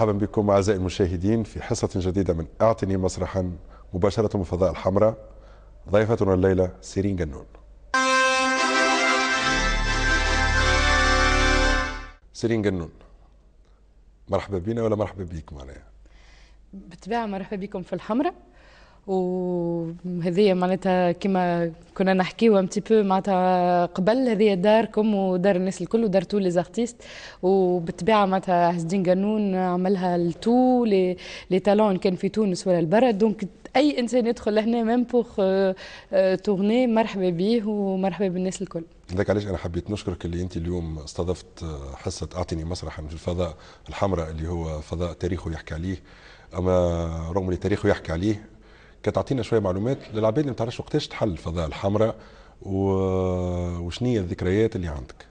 مرحبا بكم أعزائي المشاهدين في حصة جديدة من أعطني مسرحا مباشرة من الفضاء الحمراء ضيفتنا الليلة سيرين جنون سيرين جنون مرحبا بنا ولا مرحبا بكم معنا بتباع مرحبا بكم في الحمراء وهذه معناتها كما كنا نحكيو ام تي بو معناتها قبل هذه داركم ودار الناس الكل ودار تو لي زارتيست وبالطبيعه معناتها عز الدين قانون عملها لتو لي لي تالون كان في تونس ولا البرد دونك اي انسان يدخل لهنا ميم بوغ تورني مرحبا بيه ومرحبا بالناس الكل هذاك علاش انا حبيت نشكرك اللي انت اليوم استضفت آه، حصه اعطيني مسرحا في الفضاء الحمراء اللي هو فضاء تاريخه يحكي عليه اما رغم اللي تاريخه يحكي عليه كتعطينا شويه معلومات للعباد اللي ما تعرفش وقتاش تحل الفضاء الحمراء وشنية الذكريات اللي عندك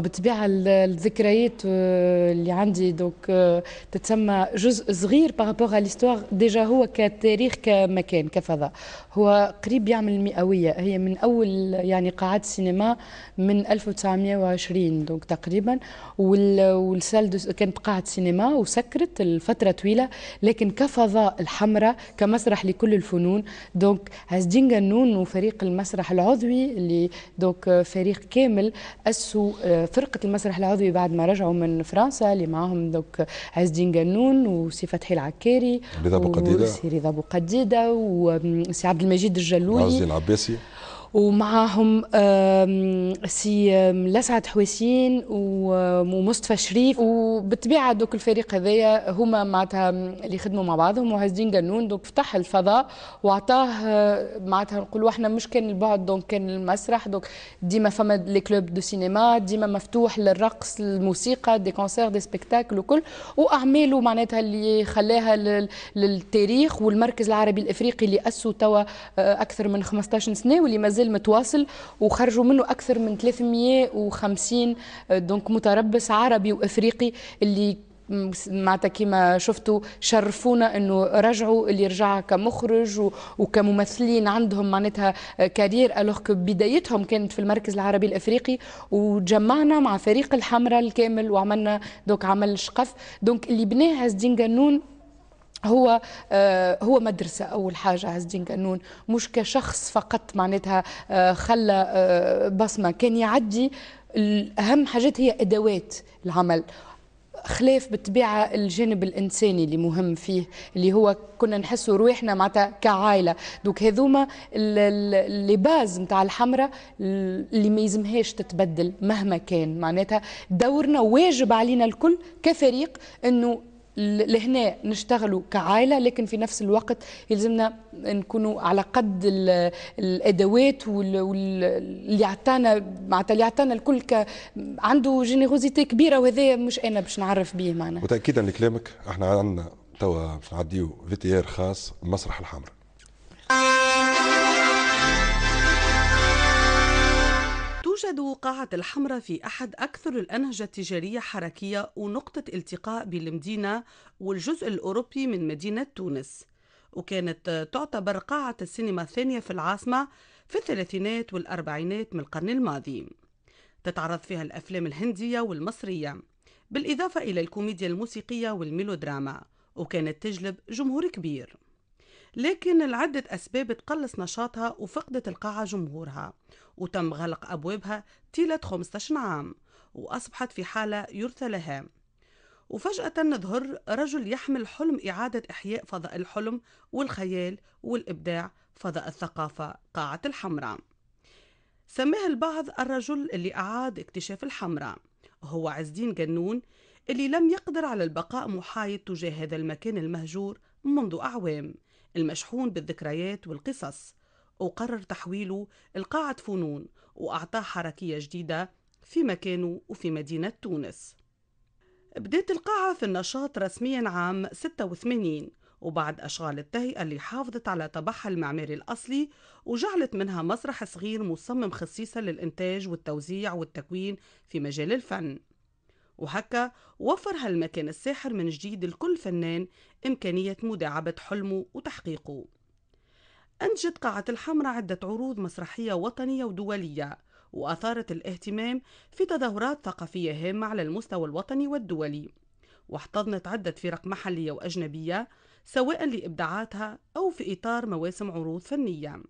بالطبيعه الذكريات آه، اللي عندي دوك آه، تتسمى جزء صغير بارابور ليستوار ديجا هو كتاريخ كمكان كفضاء هو قريب يعمل المئويه هي من اول يعني قاعات السينما من 1920 دونك تقريبا والسال كانت قاعه سينما وسكرت لفتره طويله لكن كفضاء الحمراء كمسرح لكل الفنون دونك هزدين جنون وفريق المسرح العضوي اللي دوك آه، فريق كامل اسوا فرقة المسرح العضوي بعد ما رجعوا من فرنسا اللي معاهم دوك عز الدين قنون وسي فتحي العكاري رضا بو قديدة رضا بو قديدة وسي عبد المجيد الجلولي عزي العباسي ومعاهم سي لسعد حويسين ومصطفى شريف وبالطبيعه دوك الفريق هذايا هما معناتها اللي خدموا مع بعضهم وهزدين قانون دوك فتح الفضاء وعطاه آه، معناتها نقولوا احنا مش كان البعد دونك كان المسرح دوك ديما فما لي كلوب دو سينما ديما مفتوح للرقص الموسيقى دي كونسير دي سبيكتاكل وكل واعماله معناتها اللي خلاها للتاريخ والمركز العربي الافريقي اللي اسوا توا آه، اكثر من 15 سنه واللي مازال مازال متواصل وخرجوا منه أكثر من 350 آه، دونك متربص عربي وإفريقي اللي معناتها كيما شفتوا شرفونا انه رجعوا اللي رجع كمخرج وكممثلين عندهم معناتها آه، كارير الوغ بدايتهم كانت في المركز العربي الافريقي وجمعنا مع فريق الحمراء الكامل وعملنا دوك عمل شقف دونك اللي بناه هز هو آه، هو مدرسة أول حاجة عز الدين قانون مش كشخص فقط معناتها آه، خلى آه، بصمة كان يعدي أهم حاجات هي أدوات العمل خلاف بالطبيعة الجانب الإنساني اللي مهم فيه اللي هو كنا نحسوا روحنا معناتها كعائلة دوك هذوما اللي باز نتاع الحمرة اللي ما يلزمهاش تتبدل مهما كان معناتها دورنا واجب علينا الكل كفريق أنه لهنا نشتغلوا كعائله لكن في نفس الوقت يلزمنا نكونوا على قد الادوات واللي عطانا معناتها اللي عطانا الكل ك... عنده جينيروزيتي كبيره وهذا مش انا باش نعرف به معناها وتاكيدا لكلامك احنا عندنا توا باش نعديو في تي ار خاص مسرح الحمراء تعد قاعة الحمراء في أحد أكثر الأنهجة التجارية حركية ونقطة التقاء بالمدينة والجزء الأوروبي من مدينة تونس وكانت تعتبر قاعة السينما الثانية في العاصمة في الثلاثينات والأربعينات من القرن الماضي تتعرض فيها الأفلام الهندية والمصرية بالإضافة إلى الكوميديا الموسيقية والميلودراما وكانت تجلب جمهور كبير لكن لعدة أسباب تقلص نشاطها وفقدت القاعة جمهورها وتم غلق أبوابها طيلة 15 عام وأصبحت في حالة يرثى لها وفجأة نظهر رجل يحمل حلم إعادة إحياء فضاء الحلم والخيال والإبداع فضاء الثقافة قاعة الحمراء سماه البعض الرجل اللي أعاد اكتشاف الحمراء هو عز الدين جنون اللي لم يقدر على البقاء محايد تجاه هذا المكان المهجور منذ أعوام المشحون بالذكريات والقصص وقرر تحويله لقاعة فنون وأعطاه حركية جديدة في مكانه وفي مدينة تونس بدأت القاعة في النشاط رسميا عام 86 وبعد أشغال التهيئة اللي حافظت على طبعها المعماري الأصلي وجعلت منها مسرح صغير مصمم خصيصا للإنتاج والتوزيع والتكوين في مجال الفن وهكا وفر هالمكان الساحر من جديد لكل فنان إمكانية مداعبة حلمه وتحقيقه أنجت قاعة الحمراء عدة عروض مسرحية وطنية ودولية وأثارت الاهتمام في تظاهرات ثقافية هامة على المستوى الوطني والدولي واحتضنت عدة فرق محلية وأجنبية سواء لإبداعاتها أو في إطار مواسم عروض فنية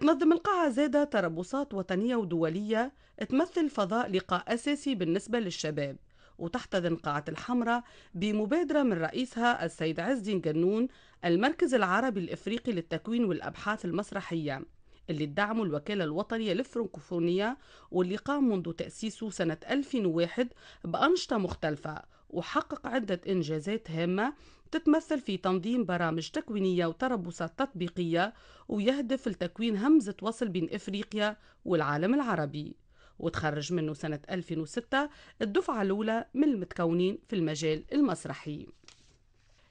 تنظم القاعة زادة تربصات وطنية ودولية تمثل فضاء لقاء أساسي بالنسبة للشباب وتحتضن قاعة الحمراء بمبادرة من رئيسها السيد عز الدين جنون المركز العربي الإفريقي للتكوين والأبحاث المسرحية اللي تدعمه الوكالة الوطنية للفرنكوفونية واللي قام منذ تأسيسه سنة 2001 بأنشطة مختلفة وحقق عدة إنجازات هامة تتمثل في تنظيم برامج تكوينية وتربصات تطبيقية ويهدف لتكوين همزة وصل بين إفريقيا والعالم العربي وتخرج منه سنة 2006 الدفعة الأولى من المتكونين في المجال المسرحي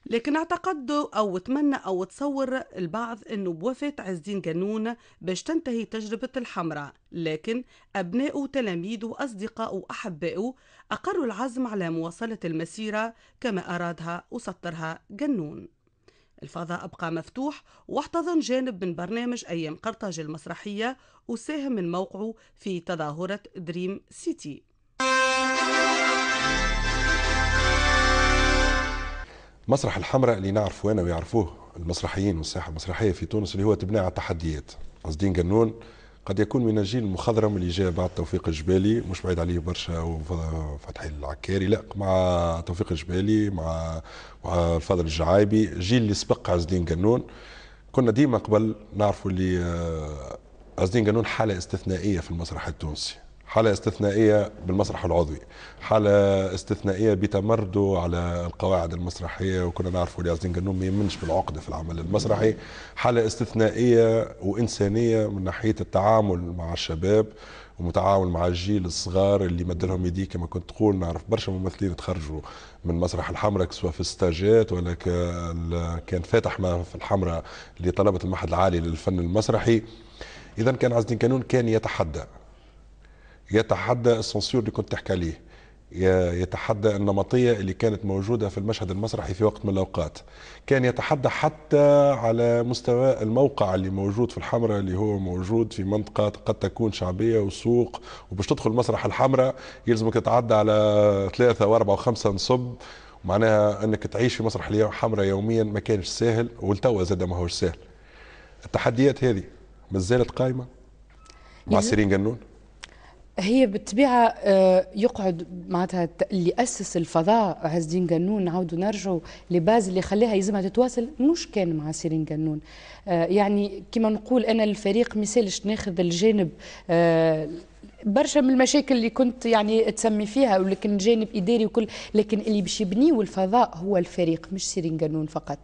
لكن اعتقد أو تمنى أو تصور البعض أنه بوفاة عز الدين جنون باش تنتهي تجربة الحمراء لكن أبنائه وتلاميذه وأصدقائه وأحبائه أقروا العزم على مواصلة المسيرة كما أرادها وسطرها جنون الفضاء أبقى مفتوح واحتضن جانب من برنامج أيام قرطاج المسرحية وساهم من موقعه في تظاهرة دريم سيتي مسرح الحمراء اللي نعرفه انا ويعرفوه المسرحيين والساحه المسرحيه في تونس اللي هو تبنى على التحديات قصدين قنون قد يكون من الجيل المخضرم اللي جاء بعد توفيق الجبالي مش بعيد عليه برشا وفتحي العكاري لا مع توفيق الجبالي مع الفضل الجعايبي الجيل اللي سبق عز الدين قنون كنا ديما قبل نعرفوا اللي عز آه، الدين قنون حاله استثنائيه في المسرح التونسي حالة استثنائية بالمسرح العضوي حالة استثنائية بتمرده على القواعد المسرحية وكنا نعرف وليازين عزدين ما يمنش بالعقدة في العمل المسرحي حالة استثنائية وإنسانية من ناحية التعامل مع الشباب ومتعاون مع الجيل الصغار اللي مدلهم يديه كما كنت تقول نعرف برشا ممثلين تخرجوا من مسرح الحمراء سواء في الستاجات ولا كان فاتح ما في الحمراء لطلبة المعهد العالي للفن المسرحي إذا كان عزدين كانون كان يتحدى يتحدى السنسور اللي كنت تحكي عليه يتحدى النمطية اللي كانت موجودة في المشهد المسرحي في وقت من الأوقات كان يتحدى حتى على مستوى الموقع اللي موجود في الحمراء اللي هو موجود في منطقة قد تكون شعبية وسوق وباش تدخل مسرح الحمراء يلزمك تتعدى على ثلاثة وأربعة وخمسة نصب معناها أنك تعيش في مسرح الحمراء يوميا ما كانش سهل والتوا زاد ما هوش سهل التحديات هذه ما زالت قائمة مع سيرين جنون هي بالطبيعة آه، يقعد معناتها اللي أسس الفضاء عز الدين قنون نعاودوا نرجعوا لباز اللي خلاها يلزمها تتواصل مش كان مع سيرين قنون آه، يعني كما نقول أنا الفريق مثالش ناخذ الجانب آه، برشا من المشاكل اللي كنت يعني تسمي فيها ولكن جانب اداري وكل لكن اللي باش يبنيو الفضاء هو الفريق مش سيرين قانون فقط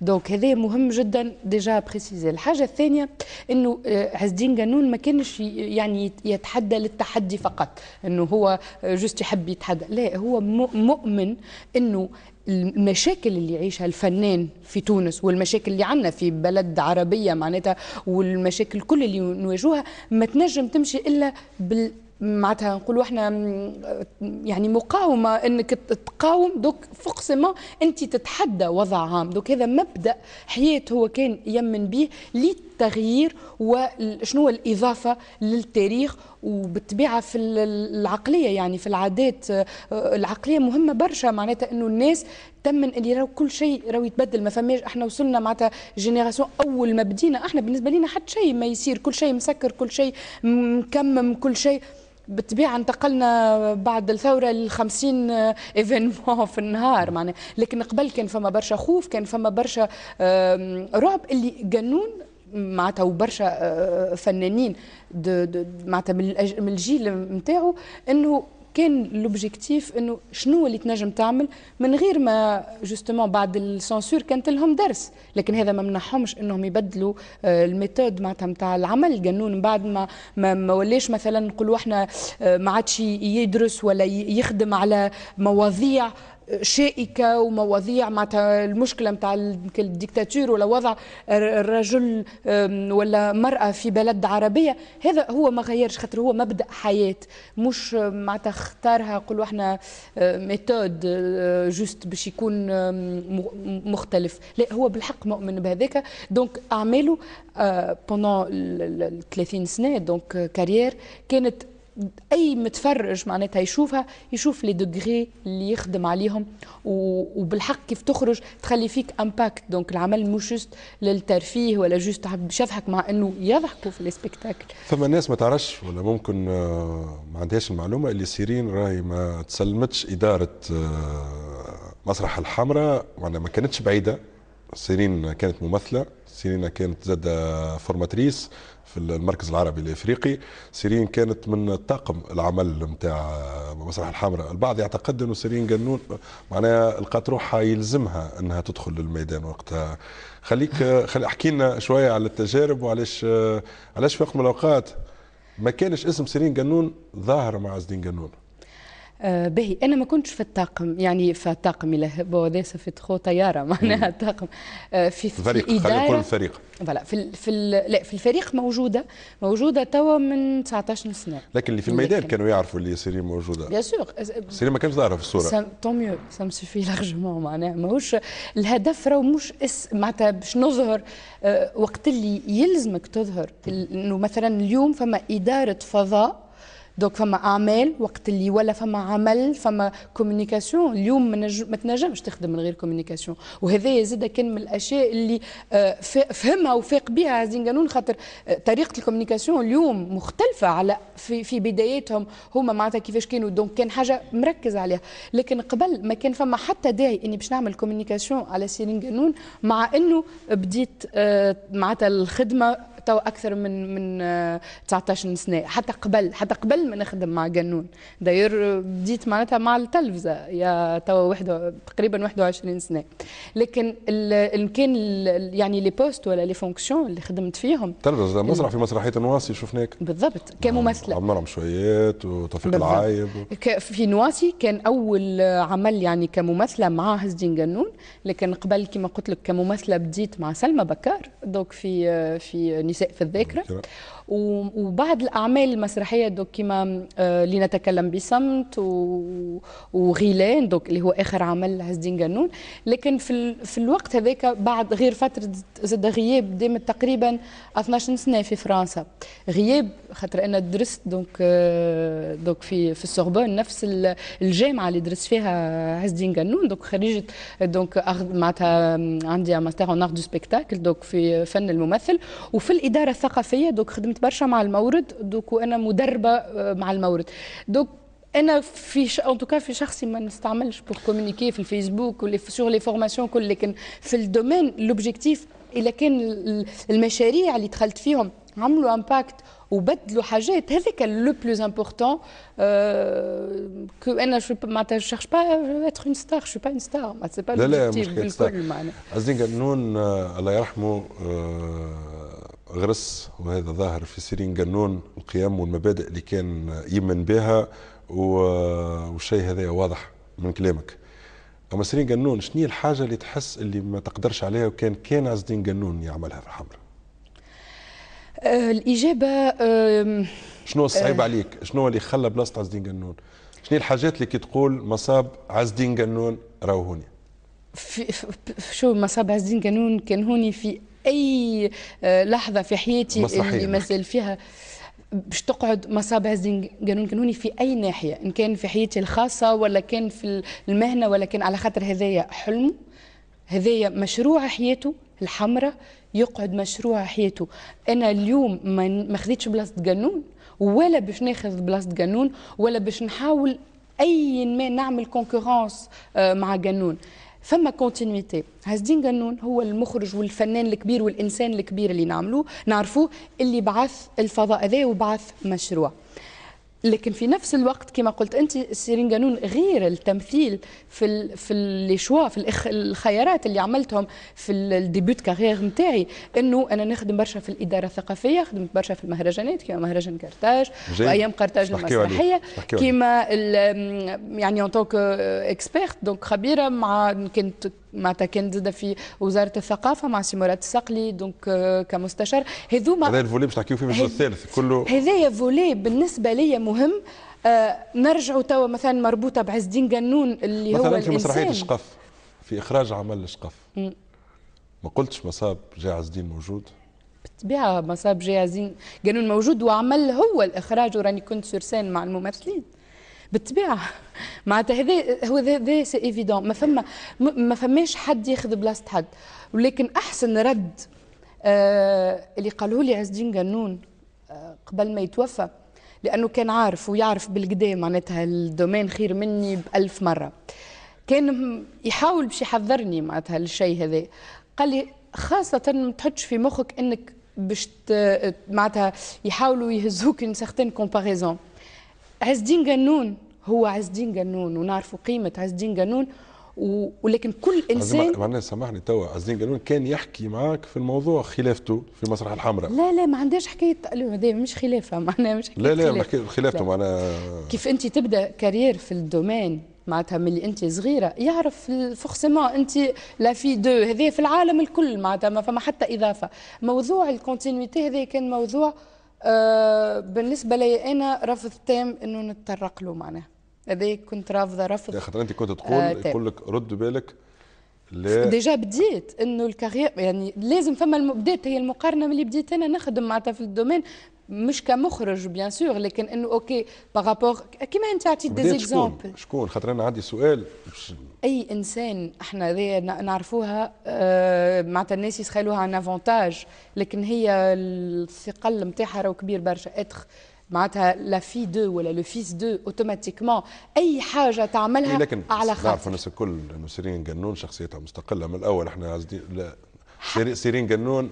دونك هذا مهم جدا ديجا بريسيزي الحاجه الثانيه انه عز آه، الدين قانون ما كانش يعني يتحدى للتحدي فقط انه هو جوست آه، يحب يتحدى لا هو مؤمن انه المشاكل اللي يعيشها الفنان في تونس والمشاكل اللي عندنا في بلد عربية معناتها والمشاكل كل اللي نواجهوها ما تنجم تمشي إلا بال معناتها نقولوا احنا يعني مقاومه انك تقاوم دوك فقسما انت تتحدى وضع عام دوك هذا مبدا حياه هو كان يمن به لي التغيير وشنو الإضافة للتاريخ وبالطبيعة في العقلية يعني في العادات آه، العقلية مهمة برشا معناتها أنه الناس تمن اللي راهو كل شيء راهو يتبدل ما فماش احنا وصلنا معناتها جينيراسيون اول ما بدينا احنا بالنسبه لنا حتى شيء ما يصير كل شيء مسكر كل شيء مكمم كل شيء بالطبيعة انتقلنا بعد الثورة للخمسين آه، ايفينمون في النهار معنا لكن قبل كان فما برشا خوف كان فما برشا رعب اللي قانون معناتها وبرشا آه، آه، فنانين معناتها من الجيل نتاعو انه كان لوبجيكتيف انه شنو اللي تنجم تعمل من غير ما جوستومون بعد السانسور كانت لهم درس لكن هذا ما منحهمش انهم يبدلوا آه، الميثود معناتها نتاع العمل القانون بعد ما ما, ما ولاش مثلا نقولوا احنا ما عادش يدرس ولا يخدم على مواضيع شائكه ومواضيع مع المشكله نتاع الديكتاتور ولا وضع الرجل ولا المراه في بلد عربيه هذا هو ما غيرش خاطر هو مبدا حياه مش معناتها اختارها نقولوا احنا ميثود جوست باش يكون مختلف لا هو بالحق مؤمن بهذاك دونك اعماله بوندون أه، 30 سنه دونك كارير كانت اي متفرج معناتها يشوفها يشوف لي دوغري اللي يخدم عليهم وبالحق كيف تخرج تخلي فيك امباكت دونك العمل مش جوست للترفيه ولا جوست باش يضحك مع انه يضحكوا في لي سبيكتاكل فما ناس ما تعرفش ولا ممكن آه، ما عندهاش المعلومه اللي سيرين راهي ما تسلمتش اداره آه، مسرح الحمراء معناها ما كانتش بعيده سيرين كانت ممثله سيرين كانت زاد فورماتريس في المركز العربي الافريقي سيرين كانت من طاقم العمل نتاع مسرح الحمراء البعض يعتقد انه سيرين قانون معناها لقات روحها يلزمها انها تدخل للميدان وقتها خليك خلي احكي لنا شويه على التجارب وعلاش علاش في وقت من الاوقات ما كانش اسم سيرين قانون ظاهر مع زدين الدين قانون باهي انا ما كنتش في الطاقم يعني في الطاقم الى هذا سفيت خو طياره معناها الطاقم آه، في, في الفريق خلينا نقول الفريق فوالا في في لا في الفريق موجوده موجوده توا من 19 سنه لكن اللي في الميدان كانوا يعرفوا اللي سيرين موجوده بيان سور سيرين ما كانش ظاهره في الصوره تو ميو سام سوفي لارجمون معناها ماهوش الهدف راهو مش معناتها باش نظهر آه، وقت اللي يلزمك تظهر انه مثلا اليوم فما اداره فضاء دونك فما اعمال وقت اللي ولا فما عمل فما كوميونيكاسيون اليوم ما تنجمش تخدم من غير كوميونيكاسيون وهذا زاد كان من الاشياء اللي فهمها وفاق بها زين قانون خاطر طريقه الكوميونيكاسيون اليوم مختلفه على في, في بداياتهم هما معناتها كيفاش كانوا دونك كان حاجه مركز عليها لكن قبل ما كان فما حتى داعي اني باش نعمل كوميونيكاسيون على سيرين قانون مع انه بديت معناتها الخدمه تو اكثر من من 19 آه، سنه حتى قبل حتى قبل ما نخدم مع جنون داير بديت معناتها مع التلفزه يا تو واحد تقريبا 21 سنه لكن ان كان يعني لي بوست ولا لي فونكسيون اللي خدمت فيهم تلفزه مسرح في مسرحيه نواسي شفناك بالضبط كممثله عمرهم شويات وتوفيق العايب و... في نواسي كان اول آه، عمل يعني كممثله مع هزدين جنون لكن قبل كما قلت لك كممثله بديت مع سلمى بكار دوك في آه، في النساء في الذاكرة وبعض الأعمال المسرحية دوك كما آه، لنتكلم بصمت وغيلان دوك اللي هو آخر عمل هز قانون لكن في, في الوقت هذاك بعد غير فترة زاد غياب دامت تقريبا 12 سنة في فرنسا غياب خاطر أنا درست دوك آه، دوك في في السوربون نفس الجامعة اللي درست فيها هزدين قانون دوك دونك خريجة دوك معناتها عندي ماستر اون ارت دو سبيكتاكل دوك في فن الممثل وفي الاداره الثقافيه دوك خدمت برشا مع المورد دوك وانا مدربه آه، مع المورد دوك انا في ش... ان توكا في شخصي ما نستعملش بور كومونيكي في الفيسبوك ولا سور لي فورماسيون كل لكن في الدومين لوبجيكتيف الا كان المشاريع اللي دخلت فيهم عملوا امباكت وبدلوا حاجات هذاك لو بلوز امبورتون كو انا شو معناتها جو شيرش با اتر اون ستار شو با اون ستار ما سي با لا لا مش بالكل معناها قصدي نون آه، الله يرحمه آه، غرس وهذا ظاهر في سيرين قانون القيم والمبادئ اللي كان يمن بها والشيء هذا واضح من كلامك اما سيرين قانون شنو الحاجه اللي تحس اللي ما تقدرش عليها وكان كان عز الدين قانون يعملها في الحمراء آه، الاجابه شنو الصعيب آه عليك شنو اللي خلى بلاصه عز الدين قانون شنو الحاجات اللي كي تقول مصاب عز الدين قانون راهو هوني في شو مصاب عز الدين قانون كان هوني في اي آه، لحظه في حياتي مصرحية. اللي مازال فيها باش تقعد مصابع قانون قانوني في اي ناحيه ان كان في حياتي الخاصه ولا كان في المهنه ولا كان على خاطر هذايا حلم هذايا مشروع حياته الحمراء يقعد مشروع حياته انا اليوم ما خذيتش بلاصه قانون ولا باش ناخذ بلاصه قانون ولا باش نحاول اي ما نعمل كونكورونس آه، مع قانون فما كونتينيتي هاز دين قنون هو المخرج والفنان الكبير والانسان الكبير اللي نعملوه نعرفوه اللي بعث الفضاء هذا وبعث مشروع لكن في نفس الوقت كما قلت انت سيرين جانون غير التمثيل في الـ في لي شوا في الخيارات اللي عملتهم في الديبيوت كارير نتاعي انه انا نخدم برشا في الاداره الثقافيه خدمت برشا في المهرجانات كما مهرجان كارتاج وايام كارتاج المسرحيه كما يعني اون توك اكسبيرت دونك خبيره مع كنت معناتها كان زاد في وزاره الثقافه مع سي مراد الصقلي دونك آه، كمستشار هذوما هذا الفولي باش نحكيو فيه في الجزء الثالث كله هذايا فولي بالنسبه لي مهم آه، نرجعوا توا مثلا مربوطه بعز الدين قانون اللي هو مثلا في مسرحيه الشقف في اخراج عمل الشقف ما قلتش مصاب جاي عز الدين موجود بالطبيعه مصاب جاء عز الدين قانون موجود وعمل هو الاخراج وراني كنت سرسان مع الممثلين بالطبيعه معناتها هذا هو هذا سي ايفيدون ما فما ما فماش حد ياخذ بلاصه حد ولكن احسن رد آه اللي قاله لي عز الدين قنون آه قبل ما يتوفى لانه كان عارف ويعرف بالقدا معناتها الدومين خير مني بألف مره كان يحاول باش يحذرني معناتها الشيء هذا قال لي خاصه ما تحطش في مخك انك باش معناتها يحاولوا يهزوك ان سيغتين كومباريزون عز الدين قانون هو عز الدين قانون ونعرفوا قيمه عز الدين قانون و... ولكن كل انسان معناها سامحني توا عز الدين قانون كان يحكي معاك في الموضوع خلافته في مسرح الحمراء لا لا ما عندهاش حكايه مش خلافه معناها مش حكايه لا لا خلاف. خلافته معناها كيف انت تبدا كارير في الدومين معناتها ملي انت صغيره يعرف فورسيمون انت لا في دو هذا في العالم الكل معناتها ما فما حتى اضافه موضوع الكونتينيتي هذا كان موضوع آه، بالنسبه لي انا رفض تام انه نتطرق له معناه هذا كنت رافضه رفض خاطر انت كنت آه، تقول آه يقول لك رد بالك لا ديجا بديت انه الكارير يعني لازم فما بديت هي المقارنه ملي بديت انا نخدم معناتها في الدومين مش كمخرج بيان سور لكن انه اوكي بارابور كيما انت عطيت دي شكون, شكون خاطر انا عندي سؤال اي انسان احنا نعرفوها اه معناتها الناس يسخيلوها ان افونتاج لكن هي الثقل نتاعها راهو كبير برشا اتر معناتها لا في دو ولا لو فيس دو اوتوماتيكمون اي حاجه تعملها إيه لكن على خاطر نعرف الناس الكل انه سيرين قنون شخصيتها مستقله من الاول احنا سيرين قنون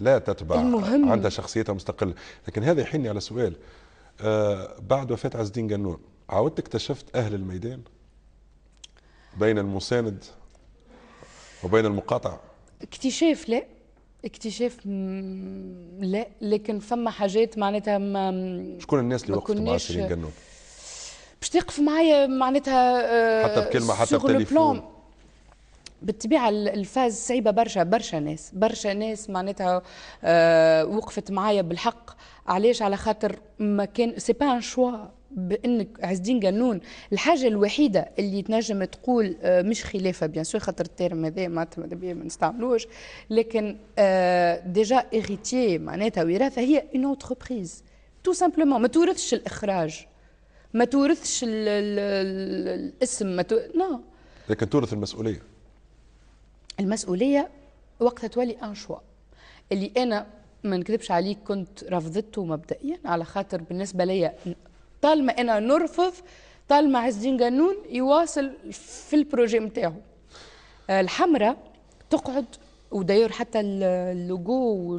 لا تتبع المهم. عندها شخصيتها مستقله لكن هذا يحني على سؤال آه بعد وفاه عز الدين قنون عاودت اكتشفت اهل الميدان بين المساند وبين المقاطع اكتشاف لا اكتشاف م... لا لكن فما حاجات معناتها ما شكون الناس اللي وقفت مع شيرين قنون؟ باش تقف معايا معناتها آه، حتى بكلمه حتى بتليفون بالطبيعه الفاز صعيبه برشا برشا ناس برشا ناس معناتها آه وقفت معايا بالحق علاش على خاطر ما كان سي با ان شوا بانك عز الدين قانون الحاجه الوحيده اللي تنجم تقول آه مش خلافه بيان سور خاطر التيرم هذا معناتها ما نستعملوش لكن آه ديجا اغيتي معناتها وراثه هي اون اونتربريز تو سامبلومون ما تورثش الاخراج ما تورثش الاسم ما تو... نو لكن تورث المسؤوليه المسؤوليه وقت تولي ان شوا اللي انا ما نكذبش عليك كنت رفضته مبدئيا على خاطر بالنسبه ليا طالما انا نرفض طالما عز الدين قانون يواصل في البروجي نتاعه آه، الحمراء تقعد وداير حتى اللوجو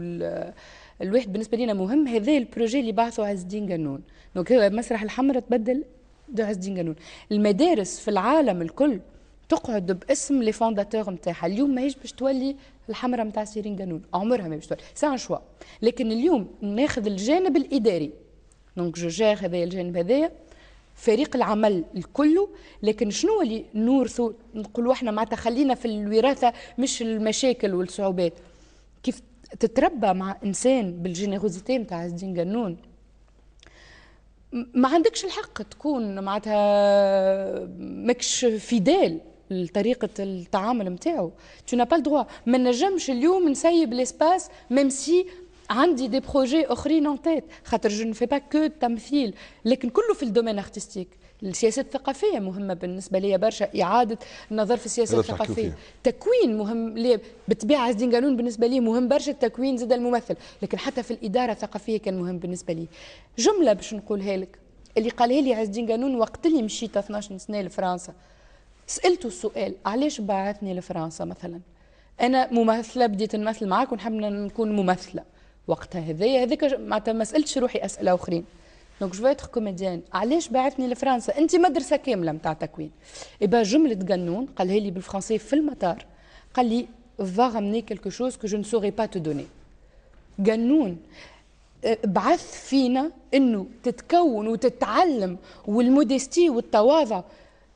الواحد بالنسبه لينا مهم هذا البروجي اللي بعثه عز الدين قانون دونك مسرح الحمراء تبدل دو عز الدين قانون المدارس في العالم الكل تقعد باسم لي فونداتور نتاعها اليوم ماهيش باش تولي الحمراء نتاع سيرين قانون عمرها ما باش تولي سي ان شوا لكن اليوم ناخذ الجانب الاداري دونك جو جير هذايا الجانب هذايا فريق العمل الكل لكن شنو اللي نورثو نقولوا احنا معناتها خلينا في الوراثه مش المشاكل والصعوبات كيف تتربى مع انسان بالجينيروزيتي نتاع عز الدين ما عندكش الحق تكون معناتها ماكش فيدال طريقه التعامل نتاعو tu n'as pas le droit ما نجمش اليوم نسيب ليسباس ميم سي عندي دي بروجي اخرين ان تيت خاطر جو نفي با كو تمثيل لكن كله في الدومين ارتستيك السياسات الثقافية مهمة بالنسبة لي برشا إعادة النظر في السياسة الثقافية تكوين مهم لي بالطبيعة زين قانون بالنسبة لي مهم برشا التكوين زاد الممثل لكن حتى في الإدارة الثقافية كان مهم بالنسبة لي جملة باش نقولها لك اللي قالها لي عز قانون وقت اللي مشيت 12 سنة لفرنسا سالته السؤال علاش بعثني لفرنسا مثلا انا ممثله بديت نمثل معاك ونحب نكون ممثله وقتها هذايا هذاك معناتها ما سالتش روحي اسئله اخرين دونك جو اتر كوميديان علاش بعثني لفرنسا انت مدرسه كامله نتاع تكوين اي جمله قانون قالها لي بالفرنسي في المطار قال لي فا غامني quelque شوز كو جو نو سوري با تو دوني قانون بعث فينا انه تتكون وتتعلم والمودستي والتواضع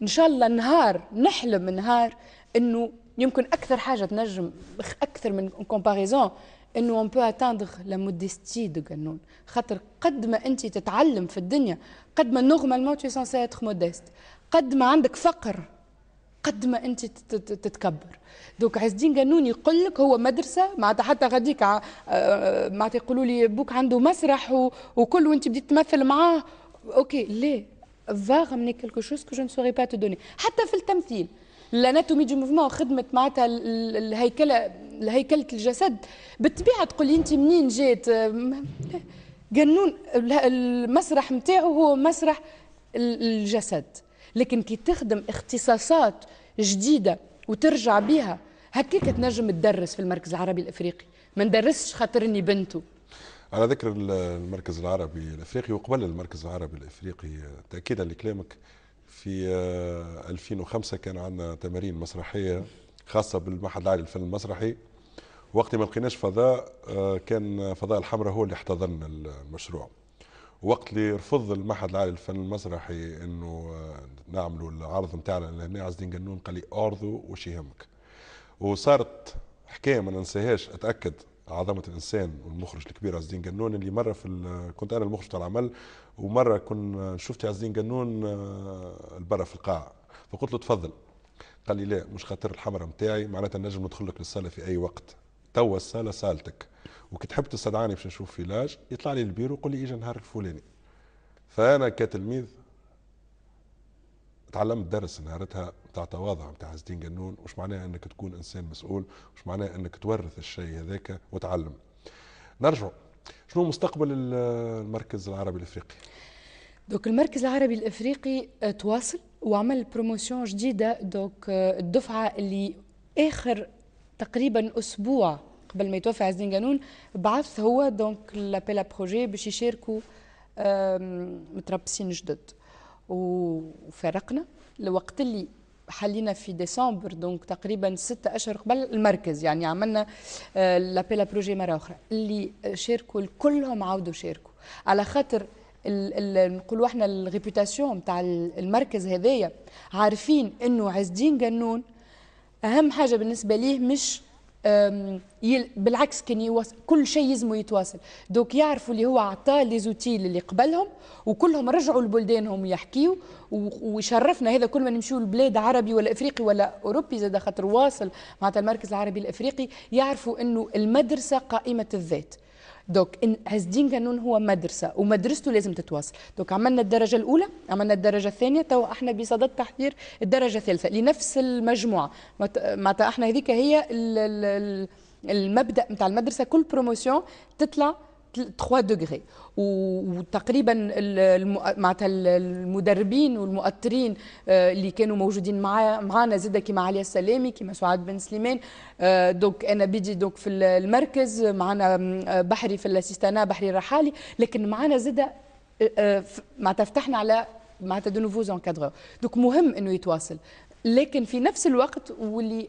ان شاء الله نهار نحلم نهار انه يمكن اكثر حاجه تنجم اكثر من كومباريزون انه اون بو اتاندغ لا موديستي دو قانون خاطر قد ما انت تتعلم في الدنيا قد ما نورمالمون تو سونسي اتر موديست قد ما عندك فقر قد ما انت تتكبر دوك عز الدين قانون يقول لك هو مدرسه معناتها حتى غاديك آه، معناتها يقولوا لي بوك عنده مسرح وكل وانت بديت تمثل معاه اوكي ليه فاغ ramener quelque شوز كو جو ne با تو دوني حتى في التمثيل الاناتومي دي موفمون خدمت معناتها الهيكله هيكله الجسد بالطبيعه تقول لي انت منين جيت جنون المسرح نتاعو هو مسرح الجسد لكن كي تخدم اختصاصات جديده وترجع بها هكاك تنجم تدرس في المركز العربي الافريقي ما ندرسش خاطرني بنته على ذكر المركز العربي الافريقي وقبل المركز العربي الافريقي تاكيدا لكلامك في 2005 آه، كان عندنا تمارين مسرحيه خاصه بالمعهد العالي للفن المسرحي وقت ما لقيناش فضاء آه، كان فضاء الحمراء هو اللي احتضن المشروع وقت اللي رفض المعهد العالي للفن المسرحي انه آه، نعملوا العرض نتاعنا لهنا عز الدين قنون قال لي ارضو وش يهمك وصارت حكايه ما ننساهاش اتاكد عظمه الانسان والمخرج الكبير عز الدين جنون اللي مره في كنت انا المخرج تاع العمل ومره كنت شفت عز الدين جنون آه، البرة في القاعه فقلت له تفضل قال لي لا مش خاطر الحمرة متاعي معناتها نجم ندخل لك للصاله في اي وقت توا الصاله صالتك وكي تحب تستدعاني باش نشوف فيلاج يطلع لي البيرو يقول لي اجا النهار الفلاني فانا كتلميذ تعلمت درس نهارتها بتاع تواضع بتاع زدين جنون وش معناها انك تكون انسان مسؤول وش معناها انك تورث الشيء هذاك وتعلم نرجع شنو مستقبل المركز العربي الافريقي دوك المركز العربي الافريقي آه، تواصل وعمل بروموسيون جديده دوك آه، الدفعه اللي اخر تقريبا اسبوع قبل ما يتوفى عزين قانون بعث هو دونك لابيل بروجي باش يشاركوا متربصين جدد وفرقنا الوقت اللي حلينا في ديسمبر دونك تقريبا ستة أشهر قبل المركز يعني عملنا آه، لابيلا بروجي مرة أخرى اللي شاركوا كلهم عاودوا شاركوا على خاطر نقولوا احنا الريبوتاسيون نتاع المركز هذايا عارفين انه عزدين الدين اهم حاجه بالنسبه ليه مش بالعكس كان يواصل كل شيء يلزموا يتواصل دوك يعرفوا اللي هو عطاه لي زوتيل اللي قبلهم وكلهم رجعوا لبلدانهم يحكيوا ويشرفنا هذا كل ما نمشيو لبلاد عربي ولا افريقي ولا اوروبي زاد خاطر واصل معناتها المركز العربي الافريقي يعرفوا انه المدرسه قائمه الذات دوك إن هزدين كانون هو مدرسه ومدرسته لازم تتواصل دوك عملنا الدرجه الاولى عملنا الدرجه الثانيه تو احنا بصدد تحضير الدرجه الثالثه لنفس المجموعه معناتها احنا هذيك هي المبدا نتاع المدرسه كل بروموسيون تطلع 3 دغري وتقريبا معناتها المدربين والمؤثرين اللي كانوا موجودين معنا معانا زاده كيما علي السلامي كيما سعاد بن سليمان دوك انا بيجي دوك في المركز معانا بحري في الاسيستانا بحري الرحالي لكن معانا زاده معناتها فتحنا على معناتها دو نوفو زونكادرور دوك مهم انه يتواصل لكن في نفس الوقت واللي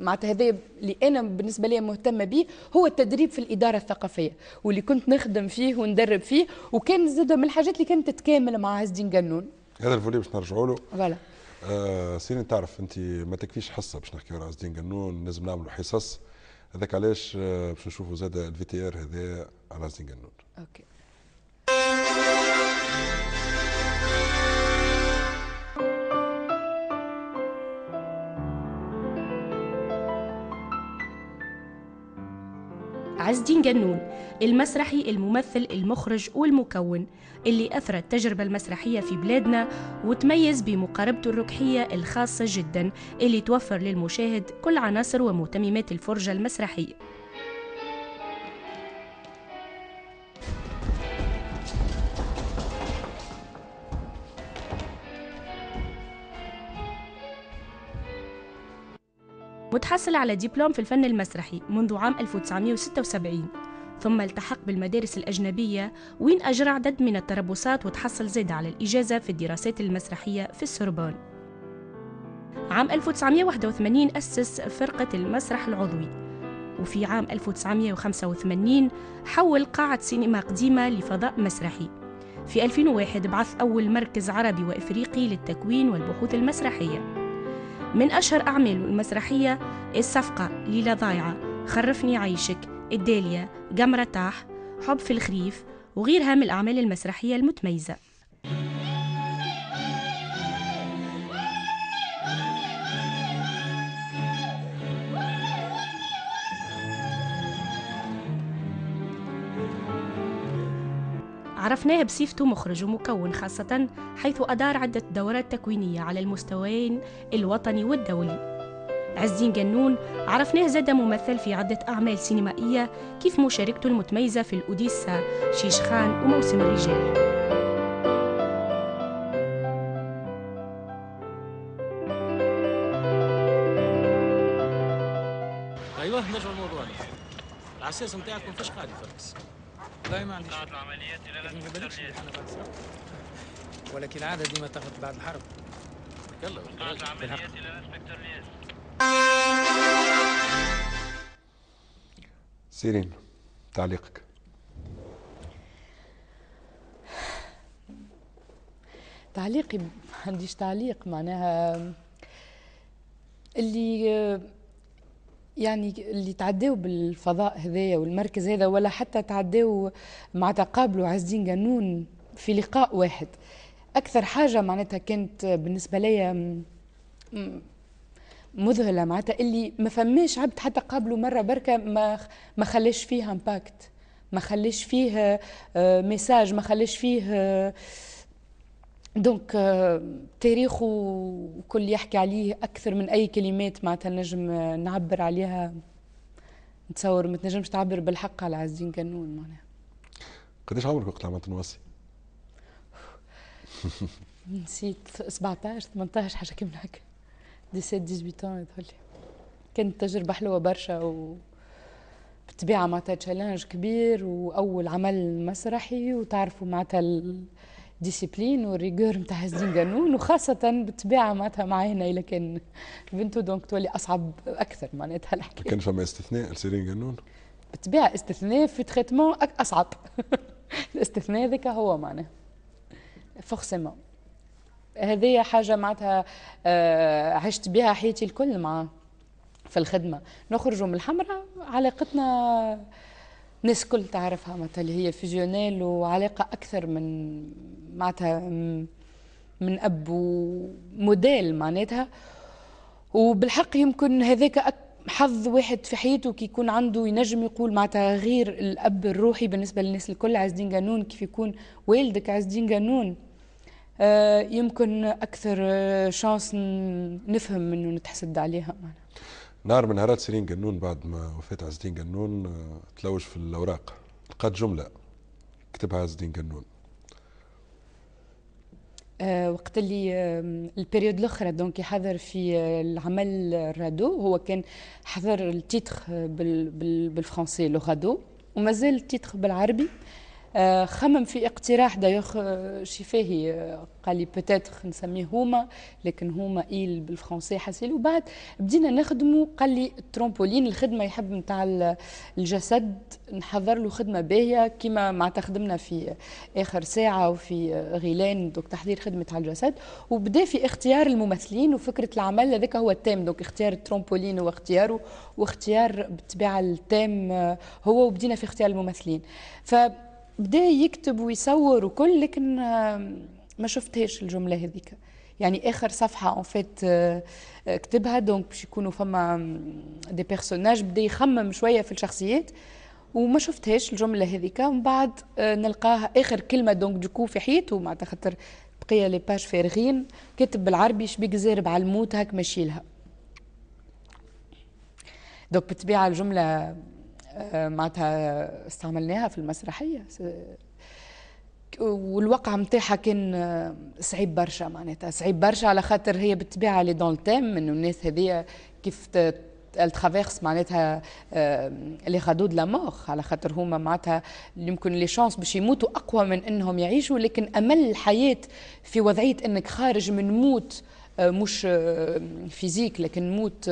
معناتها هذا اللي انا بالنسبه لي مهتمه به هو التدريب في الاداره الثقافيه واللي كنت نخدم فيه وندرب فيه وكان زاد من الحاجات اللي كانت تتكامل مع عز الدين قنون هذا الفولي باش نرجعوا له فوالا آه سيني تعرف انت ما تكفيش حصه باش نحكي على عز الدين قنون لازم نعملوا حصص هذاك علاش آه، باش نشوفوا زاد الفي تي ار هذا على عز الدين قنون اوكي عز الدين جنون المسرحي الممثل المخرج والمكون اللي أثرى التجربة المسرحية في بلادنا وتميز بمقاربته الركحية الخاصة جدا اللي توفر للمشاهد كل عناصر ومتممات الفرجة المسرحية متحصل على دبلوم في الفن المسرحي منذ عام 1976 ثم التحق بالمدارس الأجنبية وين أجرى عدد من التربصات وتحصل زيد على الإجازة في الدراسات المسرحية في السوربون عام 1981 أسس فرقة المسرح العضوي وفي عام 1985 حول قاعة سينما قديمة لفضاء مسرحي في 2001 بعث أول مركز عربي وإفريقي للتكوين والبحوث المسرحية من أشهر أعماله المسرحية الصفقة ليلة ضايعة خرفني عيشك الدالية جمرة تاح حب في الخريف وغيرها من الأعمال المسرحية المتميزة عرفناه بصفته مخرج ومكون خاصة حيث أدار عدة دورات تكوينية على المستويين الوطني والدولي عزين جنون عرفناه زاد ممثل في عدة أعمال سينمائية كيف مشاركته المتميزة في الأوديسا شيش خان وموسم الرجال أيوه نرجع الموضوع العساس نتاعكم فاش قاعد يفركس لا معلش بعد العمليات الى يعني ما ولكن العادة دي ما تغط بعد الحرب يلا بعد العمليات الى انسبكتور لياس سيرين تعليقك تعليقي ما عنديش تعليق معناها اللي يعني اللي تعداو بالفضاء هذايا والمركز هذا ولا حتى تعداو مع تقابلوا عز قانون في لقاء واحد اكثر حاجه معناتها كانت بالنسبه ليا مذهله معناتها اللي ما فماش عبد حتى قابله مره بركه ما ما خلاش فيها امباكت ما خلاش فيه ميساج آه، ما خلاش فيه آه، دونك آه، تاريخه وكل يحكي عليه اكثر من اي كلمات معناتها نجم آه، نعبر عليها نتصور ما تنجمش تعبر بالحق على عز الدين كنون معناها قداش عمرك وقت عملت نواسي؟ نسيت 17 18 حاجه كيما هكا 17 18 يظهر لي كانت تجربه حلوه برشا و بالطبيعه معناتها تشالنج كبير واول عمل مسرحي وتعرفوا معناتها ال... ديسيبلين والريغور نتاع قانون وخاصة بالطبيعة معناتها معانا إلا كان بنته دونك تولي أصعب أكثر معناتها الحكاية كان فما استثناء لسيرين قانون؟ بالطبيعة استثناء في تريتمون أصعب الاستثناء ذاك هو معناه فورسيمون هذه حاجة معناتها عشت بها حياتي الكل مع في الخدمة نخرجوا من الحمراء علاقتنا الناس كل تعرفها مثلا هي فيجيونيل وعلاقة أكثر من معناتها من أب وموديل معناتها وبالحق يمكن هذاك حظ واحد في حياته كي يكون عنده ينجم يقول معناتها غير الأب الروحي بالنسبة للناس الكل عز الدين قانون كيف يكون والدك عز الدين قانون آه، يمكن أكثر شانس آه، نفهم منه نتحسد عليها معناتها نهار من نهارات سيرين جنون بعد ما وفاة عز الدين جنون آه، تلوج في الأوراق لقات جملة كتبها عز الدين جنون أه وقت اللي البريود الاخرى دونك حضر في آه، العمل الرادو هو كان حضر التيتر بالفرنسي لو رادو ومازال التيتر بالعربي أه آه، خمم في اقتراح دايوخ آه، شفاهي قال لي بوتيتر نسميه هما لكن هما ايل بالفرنسي حاسيل وبعد بدينا نخدموا قال لي الترومبولين الخدمه يحب نتاع الجسد نحضر له خدمه باهيه كيما مع تخدمنا في اخر ساعه وفي غيلان دوك تحضير خدمه على الجسد وبدا في اختيار الممثلين وفكره العمل هذاك هو التام دوك اختيار الترومبولين هو اختياره واختيار بالطبيعه التام آه، هو وبدينا في اختيار الممثلين ف بدا يكتب ويصور وكل لكن ما شفتهاش الجمله هذيك يعني اخر صفحه اون آه، فيت آه، كتبها دونك باش يكونوا فما دي بيرسوناج بدا يخمم شويه في الشخصيات وما شفتهاش الجمله هذيك من بعد آه، نلقاها اخر كلمه دونك دوكو في حياته معناتها خاطر بقيه لي باج فارغين كاتب بالعربي شبيك زارب على الموت هاك ماشيلها دوك بالطبيعه الجمله آه، معناتها استعملناها في المسرحيه والواقع نتاعها كان آه، صعيب برشا معناتها صعيب برشا على خاطر هي بالطبيعه اللي دون تيم انه الناس هذيا كيف الترافيرس معناتها اللي خدوا لا موخ على خاطر هما معناتها يمكن لي شانس باش يموتوا اقوى من انهم يعيشوا لكن امل الحياه في وضعيه انك خارج من موت آه، مش فيزيك لكن موت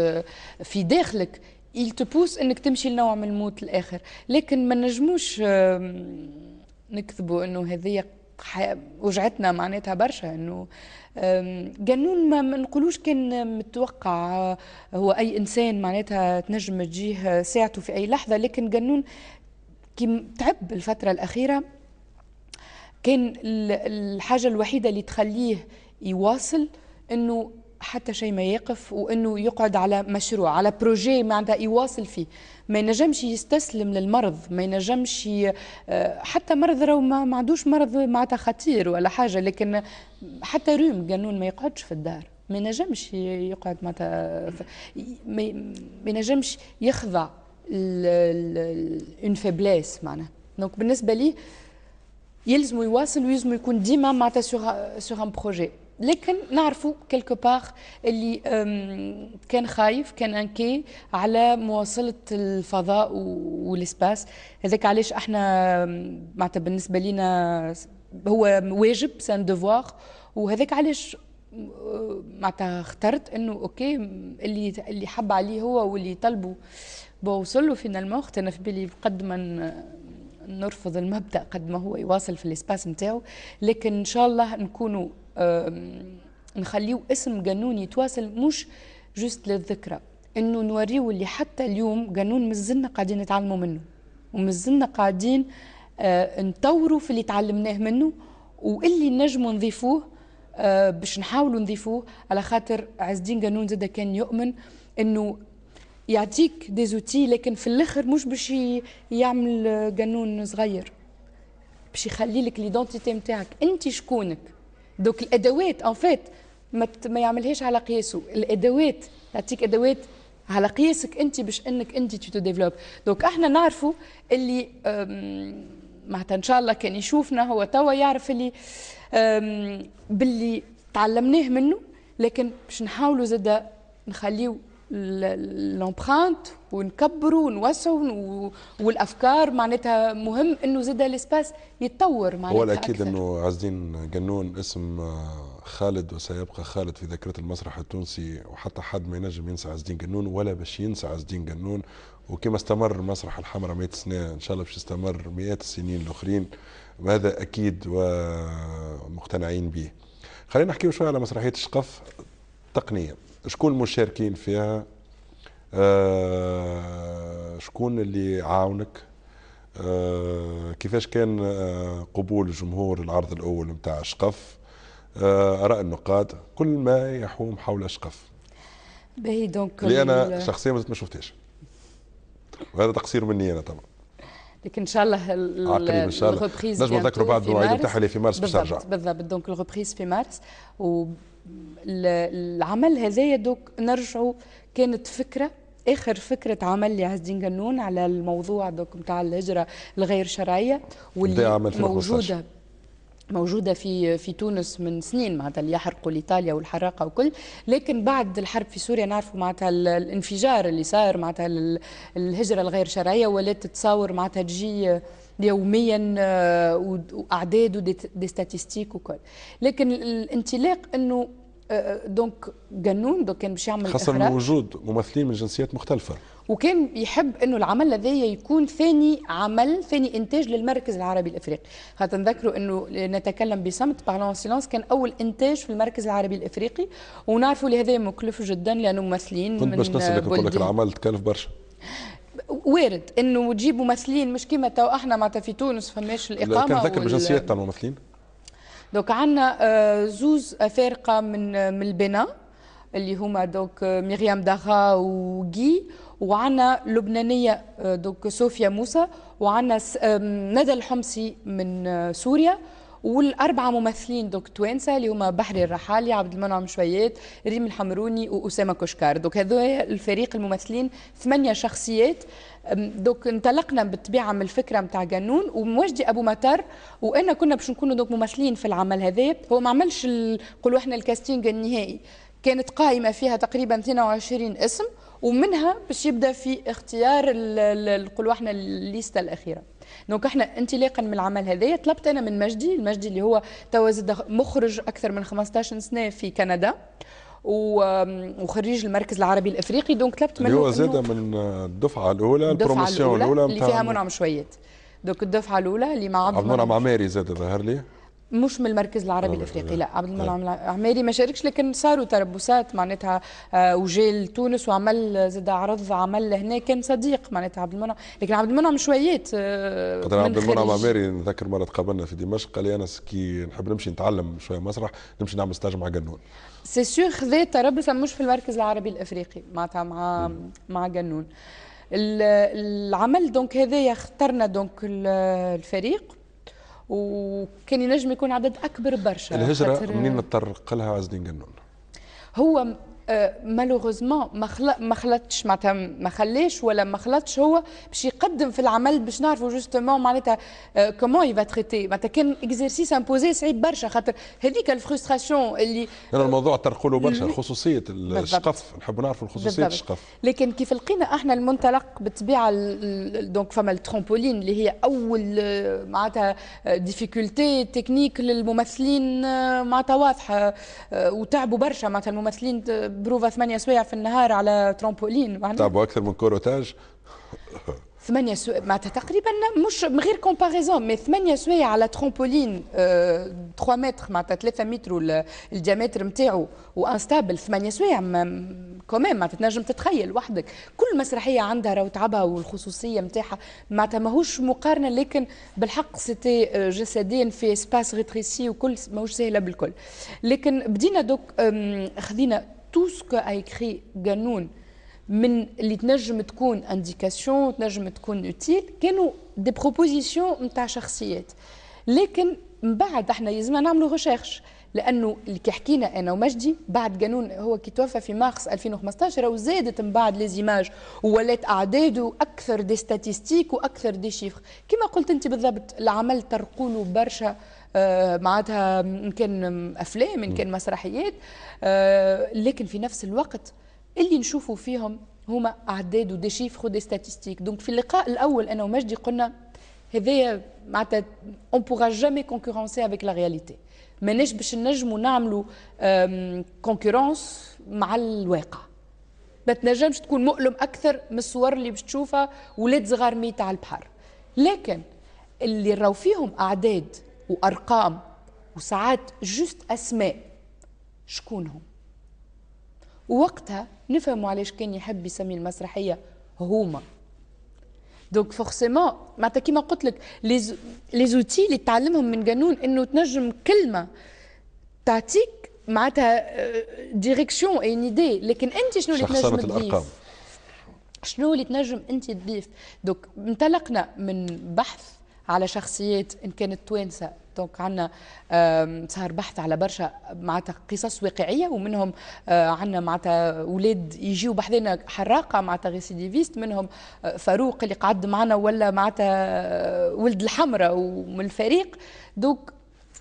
في داخلك يلتبوس انك تمشي لنوع من الموت الاخر لكن ما نجموش نكذبوا انه هذه وجعتنا معناتها برشا انه قانون ما نقولوش كان متوقع هو اي انسان معناتها تنجم تجيه ساعته في اي لحظه لكن قانون كي تعب الفتره الاخيره كان الحاجه الوحيده اللي تخليه يواصل انه حتى شيء ما يقف وانه يقعد على مشروع على بروجي معناتها يواصل فيه ما ينجمش يستسلم للمرض ما ينجمش آه، حتى مرض راه ما عندوش مرض معناتها خطير ولا حاجه لكن حتى روم قانون ما يقعدش في الدار ما ينجمش يقعد معناتها ما ينجمش يخضع اون فيبليس معناها دونك بالنسبه لي يلزموا يواصل ويلزموا يكون ديما معناتها سوغ ان بروجي لكن نعرفوا كلكو باغ اللي كان خايف كان انكي على مواصله الفضاء والاسباس هذاك علاش احنا معناتها بالنسبه لنا هو واجب سان ديفوار وهذاك علاش معناتها اخترت انه اوكي اللي اللي حب عليه هو واللي طلبه بوصل له فينالمون انا في بالي قد ما نرفض المبدا قد ما هو يواصل في الاسباس نتاعو لكن ان شاء الله نكونوا نخليه اسم قانون يتواصل مش جست للذكرى انه نوريه اللي حتى اليوم قانون مازلنا قاعدين نتعلموا منه ومازلنا قاعدين آه، نطوروا في اللي تعلمناه منه واللي نجموا نضيفوه آه، باش نحاولوا نضيفوه على خاطر عز الدين قانون زاد كان يؤمن انه يعطيك دي زوتي لكن في الاخر مش باش يعمل قانون صغير باش يخلي لك ليدونتيتي نتاعك انت شكونك دوك الادوات ان فيت ما يعملهاش على قياسه الادوات تعطيك ادوات على قياسك انت باش انك انت تو ديفلوب دونك احنا نعرفوا اللي معناتها ان شاء الله كان يشوفنا هو توا يعرف اللي باللي تعلمناه منه لكن باش نحاولوا زاده نخليه لومبرانت ونكبروا ونوسعوا والافكار معناتها مهم انه زاد الاسباس يتطور معناتها هو الاكيد انه عز الدين جنون اسم آه، خالد وسيبقى خالد في ذاكره المسرح التونسي وحتى حد ما ينجم ينسى عز الدين جنون ولا باش ينسى عز الدين جنون وكما استمر مسرح الحمراء 100 سنه ان شاء الله باش يستمر مئات السنين الاخرين وهذا اكيد ومقتنعين به خلينا نحكيو شويه على مسرحيه الشقف تقنيه شكون المشاركين فيها آه شكون اللي عاونك آه كيفاش كان آه قبول جمهور العرض الاول نتاع شقف آه، اراء النقاد كل ما يحوم حول شقف باهي دونك اللي انا شخصيا ما شفتهاش وهذا تقصير مني انا طبعا لكن ان شاء الله الريبريز نجم نذكروا بعض المواعيد نتاعها اللي في مارس باش ترجع بالضبط دونك الريبريز في مارس و العمل هذايا دوك نرجعوا كانت فكره اخر فكره عمل لعز الدين جنون على الموضوع دوك نتاع الهجره الغير شرعيه واللي موجوده موجوده في في تونس من سنين معناتها اللي يحرقوا ايطاليا والحراقه وكل لكن بعد الحرب في سوريا نعرفوا معناتها الانفجار اللي صار معناتها الهجره الغير شرعيه ولات تتصاور معناتها تجي يوميا آه، واعداد ودي ستاتيستيك وكل لكن الانطلاق انه آه، آه، دونك قانون دونك كان باش يعمل خاصه انه وجود ممثلين من جنسيات مختلفه وكان يحب انه العمل هذايا يكون ثاني عمل ثاني انتاج للمركز العربي الافريقي خاطر نذكروا انه نتكلم بصمت بارلون سيلونس كان اول انتاج في المركز العربي الافريقي ونعرفوا لهذا مكلف جدا لانه ممثلين كنت باش نسالك نقول لك العمل تكلف برشا وارد انه تجيب ممثلين مش كيما تو احنا معناتها في تونس فماش الاقامه كان ذكر بالجنسيات تاع الممثلين دوك عندنا آه، زوز افارقه من آه، من البنا اللي هما دوك آه، مريم دغا وغي وعنا لبنانيه دوك صوفيا موسى وعنا ندى الحمصي من سوريا والاربعه ممثلين دوك توانسه اللي هما بحري الرحالي عبد المنعم شويات ريم الحمروني واسامه كشكار دوك هذو الفريق الممثلين ثمانيه شخصيات دوك انطلقنا بالطبيعه من الفكره نتاع جنون وموجدي ابو مطر وانا كنا باش نكونوا دوك ممثلين في العمل هذا هو ما عملش نقولوا احنا الكاستينج النهائي كانت قائمه فيها تقريبا 22 اسم ومنها باش يبدا في اختيار نقولوا احنا الليسته الاخيره دونك احنا انطلاقا من العمل هذايا طلبت انا من مجدي المجدي اللي هو توا مخرج اكثر من 15 سنه في كندا وخريج المركز العربي الافريقي دونك طلبت منه هو زاد من الدفعه الاولى البروموسيون الاولى, الأولى اللي فيها منعم شويات دونك الدفعه الاولى اللي مع عبد المنعم عماري زاد ظهر لي مش من المركز العربي الافريقي لا عبد المنعم العماري ما شاركش لكن صاروا تربصات معناتها آه، وجا لتونس وعمل زاد عرض عمل هنا كان صديق معناتها عبد المنعم لكن عبد المنعم شويات آه، من عبد المنعم عماري نذكر مره تقابلنا في دمشق قال لي انا كي نحب نمشي نتعلم شويه مسرح نمشي نعمل ستاج مع جنون سي سيغ خذا تربصه مش في المركز العربي الافريقي معناتها مع مع جنون العمل دونك هذايا اخترنا دونك الفريق وكان ينجم يكون عدد اكبر برشا الهجره منين نتطرق لها عز الدين جنون هو أه، مالوغوزمون ما خلطش معناتها ما خلاش ولا ما خلطش هو باش يقدم في العمل باش نعرفوا جوستومون معناتها كومون يفا تريتي معناتها كان اكزرسيس امبوزي صعيب برشا خاطر هذيك الفرستراسيون اللي أنا الموضوع ترقله برشا خصوصيه الشقف نحب نعرفوا خصوصيه الشقف لكن كيف لقينا احنا المنطلق بالطبيعه دونك فما الترامبولين اللي هي اول أه، معناتها ديفيكولتي أه، تكنيك للممثلين معناتها واضحه وتعبوا برشا معناتها الممثلين بروفا ثمانية سوايع في النهار على ترامبولين معناها تعبوا طيب، أكثر من كوروتاج ثمانية سوايع معناتها تقريبا مش من غير كومباريزون مي ثمانية سوايع على ترامبولين 3 اه متر معناتها 3 متر الديامتر نتاعو وانستابل ثمانية سوايع كومان معناتها تنجم تتخيل وحدك كل مسرحية عندها راهو تعبها والخصوصية نتاعها معناتها ماهوش مقارنة لكن بالحق سيتي آه، جسدين في سباس ريتريسي وكل ماهوش سهلة بالكل لكن بدينا دوك خذينا تو سكو ايكري قانون من اللي تنجم تكون انديكاسيون تنجم تكون اوتيل كانوا دي بروبوزيسيون نتاع شخصيات لكن من بعد احنا لازم نعملوا ريشيرش لانه اللي كي حكينا انا ومجدي بعد قانون هو كي توفى في مارس 2015 راهو زادت من بعد ليزيماج ولات اعداده اكثر دي ستاتيستيك واكثر دي شيفر كما قلت انت بالضبط العمل ترقول برشا آه، معناتها ان كان افلام ان كان مسرحيات آه، لكن في نفس الوقت اللي نشوفوا فيهم هما اعداد ودي شيفر ودي ستاتيستيك دونك في اللقاء الاول انا ومجدي قلنا هذايا معناتها اون بوغا جامي كونكورونسي افيك لا رياليتي ماناش باش نجموا نعملوا كونكورونس مع الواقع ما تنجمش تكون مؤلم اكثر من الصور اللي باش تشوفها ولاد صغار ميت على البحر لكن اللي راو فيهم اعداد وارقام وساعات جست اسماء شكونهم ووقتها نفهموا علاش كان يحب يسمي المسرحيه هما دونك فورسيمون معناتها كيما قلت لك لي زوتي اللي تعلمهم من قانون انه تنجم كلمه تعطيك معناتها ديريكسيون اي ايدي لكن انت شنو اللي تنجم تضيف شنو اللي تنجم انت تضيف دوك انطلقنا من بحث على شخصيات ان كانت توانسه دونك عندنا صار بحث على برشا معناتها قصص واقعيه ومنهم آه، عندنا معناتها اولاد يجيو بحذنا حراقه معناتها ريسيديفيست منهم آه، فاروق اللي قعد معنا ولا معناتها آه، ولد الحمراء ومن الفريق دوك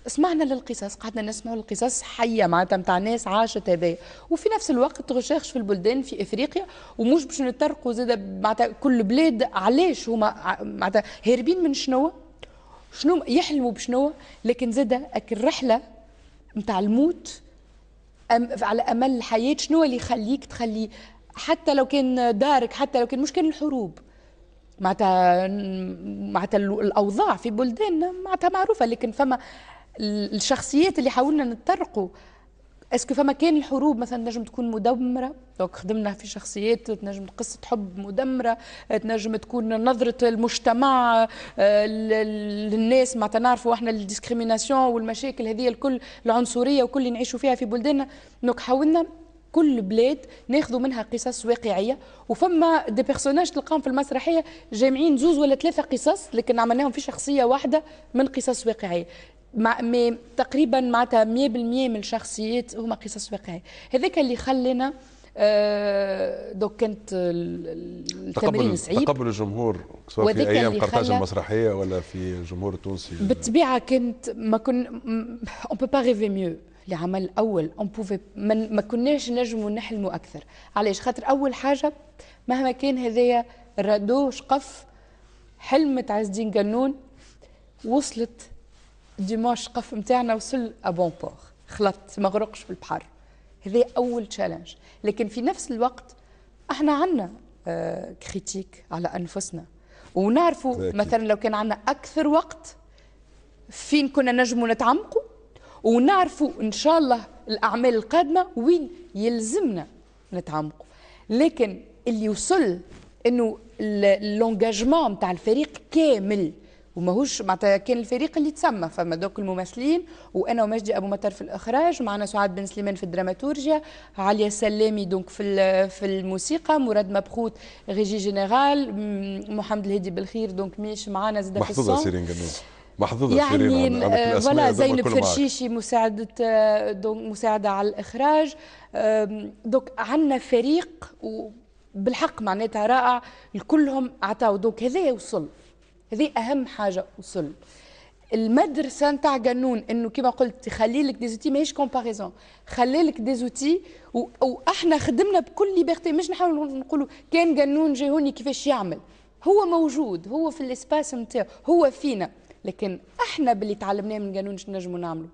سمعنا للقصص قعدنا نسمع القصص حيه معناتها نتاع ناس عاشت هذا وفي نفس الوقت ريشيرش في البلدان في افريقيا ومش باش نترقوا زاد معناتها كل بلاد علاش هما معناتها هاربين من شنو شنو يحلموا بشنو لكن زاد الرحله نتاع الموت أم على امل الحياه شنو اللي يخليك تخلي حتى لو كان دارك حتى لو كان مش كان الحروب معناتها معناتها الاوضاع في بلداننا معناتها معروفه لكن فما الشخصيات اللي حاولنا نتطرقوا اسكو فما كان الحروب مثلا نجم تكون مدمره دونك خدمنا في شخصيات تنجم قصه حب مدمره تنجم تكون نظره المجتمع آه، للناس ما تنعرفوا احنا الديسكريميناسيون والمشاكل هذه الكل العنصريه وكل اللي نعيشوا فيها في بلداننا دونك حاولنا كل بلاد ناخذوا منها قصص واقعيه وفما دي بيرسوناج تلقاهم في المسرحيه جامعين زوز ولا ثلاثه قصص لكن عملناهم في شخصيه واحده من قصص واقعيه مع مي تقريبا معناتها 100% من الشخصيات هما قصص واقعيه هذاك اللي خلينا أه دوك كانت التمرين صعيب تقبل الجمهور سواء في ايام قرطاج المسرحيه ولا في الجمهور التونسي بالطبيعه كنت ما كن اون بو با ريفي ميو لعمل الاول اون بوفي ما كناش نجموا نحلموا اكثر علاش خاطر اول حاجه مهما كان هذايا رادو شقف حلمت عز الدين قانون وصلت ديماش قف نتاعنا وصل ابون بور خلطت ما غرقش في البحر هذا اول تشالنج لكن في نفس الوقت احنا عندنا كريتيك آه، على انفسنا ونعرفوا مثلا لو كان عندنا اكثر وقت فين كنا نجموا نتعمقوا ونعرفوا ان شاء الله الاعمال القادمه وين يلزمنا نتعمقوا لكن اللي وصل انه اللونجاجمون نتاع الفريق كامل وماهوش معناتها كان الفريق اللي تسمى فما دوك الممثلين وانا ومجدي ابو مطر في الاخراج معنا سعاد بن سليمان في الدراماتورجيا عليا سلامي دونك في في الموسيقى مراد مبخوت ريجي جينيرال محمد الهادي بالخير دونك ميش معنا زاد في الصوت سيرين جنون محظوظه يعني فوالا آه، زينب فرشيشي مساعده آه، دونك مساعده على الاخراج دونك عندنا فريق بالحق معناتها رائع الكلهم عطاو دونك هذا وصل هذه أهم حاجة وصل المدرسة نتاع جنون انه كما قلت خلي لك ديزوتي ماهيش كومباريزون خلي لك ديزوتي واحنا خدمنا بكل ليبرتي مش نحاول نقولوا كان جنون جيهوني كيفاش يعمل هو موجود هو في الاسباس نتاعو هو فينا لكن احنا باللي تعلمناه من جنون شنو نجموا نعملوا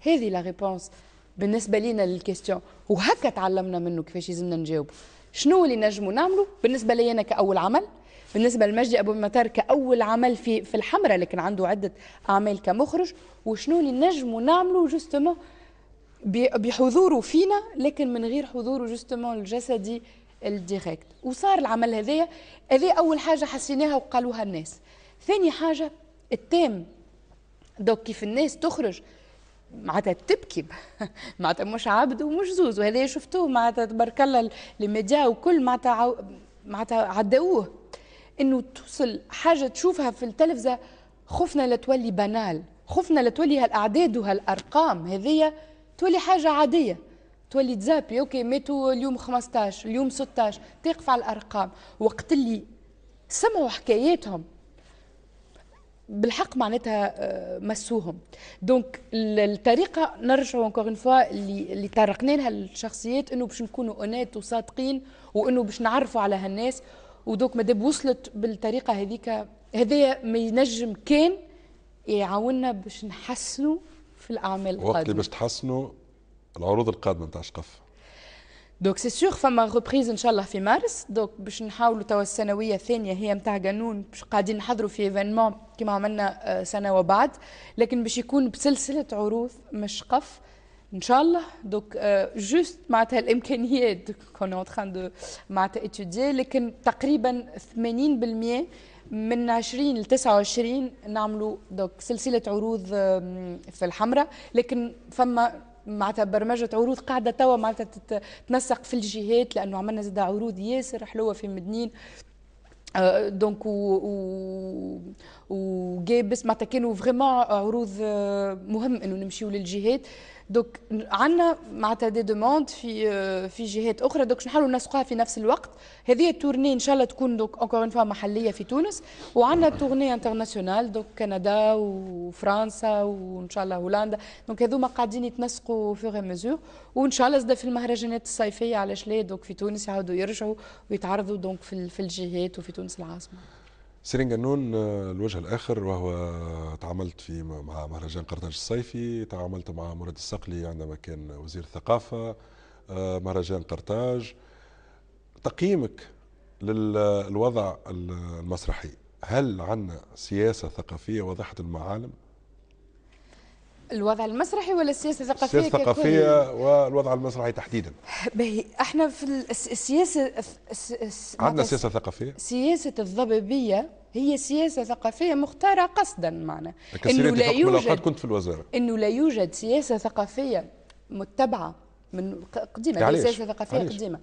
هذه لا ريبونس بالنسبه لينا للكيستيون وهكا تعلمنا منه كيفاش يلزمنا نجاوبوا شنو اللي نجموا نعملوا بالنسبه لي انا كاول عمل بالنسبه لمجدي ابو المطر كاول عمل في في الحمراء لكن عنده عده اعمال كمخرج وشنو اللي نجموا نعملوا جوستومون بحضوره فينا لكن من غير حضوره جوستومون الجسدي الديريكت وصار العمل هذايا هذه اول حاجه حسيناها وقالوها الناس ثاني حاجه التام دوك كيف الناس تخرج معناتها تبكي معناتها مش عبد ومش زوز وهذا شفتوه معناتها تبارك الله الميديا وكل معناتها معناتها عداوه انه توصل حاجه تشوفها في التلفزه خفنا لتولي بنال خفنا لتولي هالاعداد وهالارقام هذيا تولي حاجه عاديه تولي تزابي اوكي ماتوا اليوم 15 اليوم 16 تقف على الارقام وقت اللي سمعوا حكاياتهم بالحق معناتها آه، مسوهم دونك الطريقه نرجعوا اون فوا اللي اللي طرقنا لها الشخصيات انه باش نكونوا اونيت وصادقين وانه باش نعرفوا على هالناس ودوك مادام وصلت بالطريقه هذيك هذايا ما ينجم كان يعاوننا باش نحسنوا في الاعمال القادمه وقت اللي باش تحسنوا العروض القادمه نتاع شقف دوك سي سيغ فما ريبريز ان شاء الله في مارس دوك باش نحاولوا توا السنويه الثانيه هي نتاع قانون باش قاعدين نحضروا في ايفينمون كيما عملنا آه، سنه وبعد لكن باش يكون بسلسله عروض مش قف ان شاء الله دونك جوست معناتها الامكانيات اون تران دو معناتها اتيدي لكن تقريبا 80% من 20 ل 29 نعملوا دوك سلسله عروض في الحمراء لكن فما معناتها برمجة عروض قاعدة توا معناتها تتنسق في الجهات لأنه عملنا زاد عروض ياسر حلوة في مدنين دونك و و و وجاب معناتها كانوا فريمون عروض مهم انه نمشيو للجهات دوك عندنا معناتها دي دوموند في euh, في جهات اخرى دوك نحاولوا ننسقوها في نفس الوقت هذه التورني ان شاء الله تكون دوك اونكور اون فوا محليه في تونس وعندنا تورني انترناسيونال دوك كندا وفرنسا وان شاء الله هولندا دوك هذوما قاعدين يتنسقوا فيغ ميزور وان شاء الله زاد في المهرجانات الصيفيه علاش لا دوك في تونس يعاودوا يرجعوا ويتعرضوا دوك في الجهات وفي تونس العاصمه جنون آه، الوجه الاخر وهو تعاملت في مع مهرجان قرطاج الصيفي تعاملت مع مراد الصقلي عندما كان وزير الثقافه آه، مهرجان قرطاج تقييمك للوضع المسرحي هل عندنا سياسه ثقافيه وضحت المعالم الوضع المسرحي ولا السياسه الثقافيه السياسه الثقافيه والوضع المسرحي تحديدا باهي احنا في السياسه عندنا سياسه ثقافيه سياسه الضبابيه هي سياسه ثقافيه مختاره قصدا معنا انه لا يوجد كنت في الوزاره انه لا يوجد سياسه ثقافيه متبعه من قديمه سياسه ثقافيه عليش. قديمه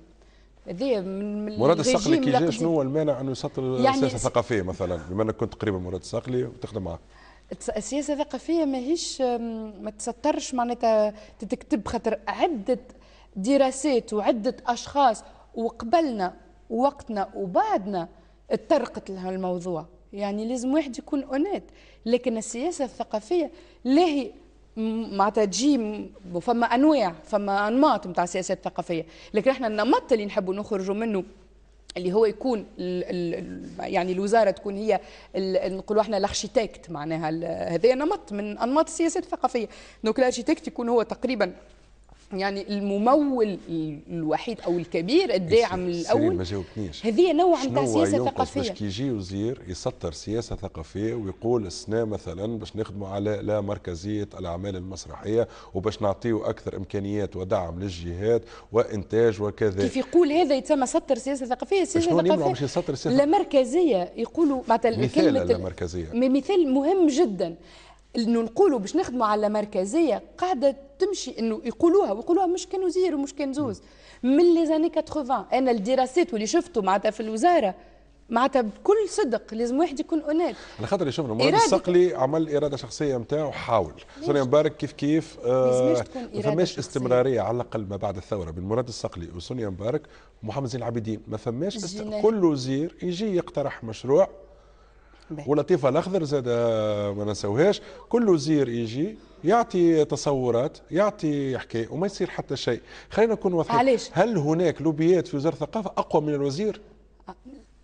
هذه من مراد الصقلي كي جا شنو هو المانع انه يسطر يعني السياسه الثقافيه مثلا بما انك كنت قريبه مراد الصقلي وتخدم معه السياسه الثقافيه ماهيش ما تسترش معناتها تتكتب خاطر عده دراسات وعده اشخاص وقبلنا ووقتنا وبعدنا اتطرقت لها الموضوع يعني لازم واحد يكون اونيت لكن السياسه الثقافيه لاهي معناتها تجي فما انواع فما انماط نتاع السياسات الثقافيه لكن احنا النمط اللي نحبوا نخرجوا منه اللي هو يكون الـ الـ يعني الوزاره تكون هي نقولوا احنا الارشيتكت معناها هذا نمط من انماط السياسات الثقافيه دونك الارشيتكت يكون هو تقريبا يعني الممول الوحيد او الكبير إيه الداعم الاول ما جاوبتنيش هذه نوع نتاع سياسه ثقافيه باش كيجي وزير يسطر سياسه ثقافيه ويقول السنه مثلا باش نخدموا على لا مركزيه الاعمال المسرحيه وباش نعطيو اكثر امكانيات ودعم للجهات وانتاج وكذا كيف يقول هذا يتسمى سطر سياسه ثقافيه سياسه ثقافيه يسطر سياسه لا مركزيه يقولوا معناتها كلمه لا مركزيه مثال مهم جدا انه نقولوا باش نخدموا على مركزيه قاعده تمشي انه يقولوها ويقولوها مش كان وزير ومش كان زوز من لي زاني 80 انا الدراسات واللي شفته معناتها في الوزاره معناتها بكل صدق لازم واحد يكون اونيت على خاطر شفنا مراد الصقلي عمل اراده شخصيه نتاعو حاول سونيا مبارك كيف كيف آه ما فماش استمراريه على الاقل ما بعد الثوره بين مراد الصقلي وسونيا مبارك ومحمد زين العابدين ما فماش است... كل وزير يجي يقترح مشروع ولطيفه الاخضر زاد ما نساوهاش كل وزير يجي يعطي تصورات يعطي حكايه وما يصير حتى شيء خلينا نكون واضحين علاش هل هناك لوبيات في وزاره الثقافه اقوى من الوزير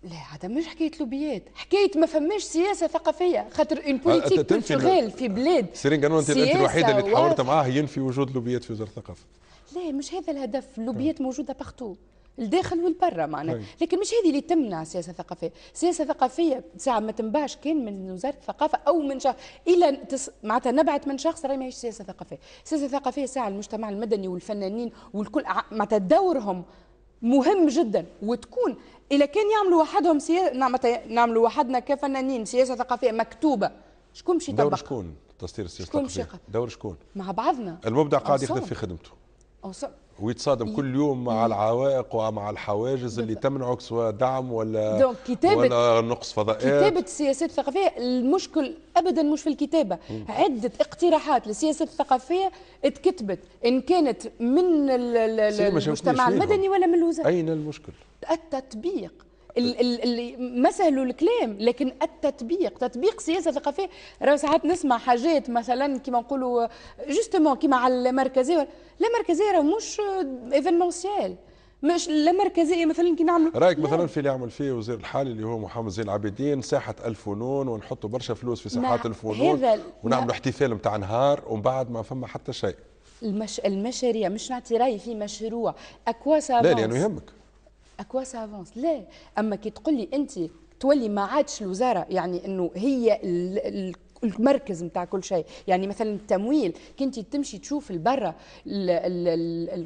لا هذا مش حكايه لوبيات حكايه ما فماش سياسه ثقافيه خاطر اون بوليتيك كولتوريل في بلاد سيرين قانون انت الوحيده اللي تحاورت معاه ينفي وجود لوبيات في وزاره الثقافه لا مش هذا الهدف اللوبيات موجوده بارتو الداخل والبرة معنا طيب. لكن مش هذه اللي تمنع سياسه ثقافيه سياسه ثقافيه ساعه ما تنبعش كان من وزاره الثقافه او من شخص الى تس... معناتها نبعت من شخص راهي ماهيش سياسه ثقافيه سياسه ثقافيه ساعه المجتمع المدني والفنانين والكل معناتها دورهم مهم جدا وتكون اذا كان يعملوا وحدهم سياسه نعملوا وحدنا كفنانين سياسه ثقافيه مكتوبه شكون باش يطبق دور شكون تصدير السياسة الثقافية؟ دور شكون مع بعضنا المبدع قاعد يخدم في خدمته أوصر. ويتصادم كل إيه. يوم مع إيه. العوائق ومع الحواجز اللي تمنعك سواء دعم ولا كتابة ولا نقص فضائيات كتابة السياسات الثقافية المشكل أبدا مش في الكتابة مم. عدة اقتراحات للسياسات الثقافية اتكتبت إن كانت من المجتمع المدني ولا من الوزارة أين المشكل؟ التطبيق اللي ما سهلوا الكلام لكن التطبيق تطبيق سياسه ثقافيه راه ساعات نسمع حاجات مثلا كيما نقولوا جوستومون كيما على المركزيه لا مركزيه راه مش ايفينمونسيال مش لا مركزيه مثلا كي نعمل رايك لا. مثلا في اللي يعمل فيه وزير الحالي اللي هو محمد زين العابدين ساحه الفنون ونحطوا برشا فلوس في ساحات نعم. الفنون ونعملوا نعم. احتفال نتاع نهار ومن بعد ما فما حتى شيء المش... المشاريع مش نعطي راي في مشروع اكوا لا لانه يهمك اكوا سافونس لا اما كي تقول لي انت تولي ما عادش الوزاره يعني انه هي المركز نتاع كل شيء يعني مثلا التمويل كنت تمشي تشوف لبرا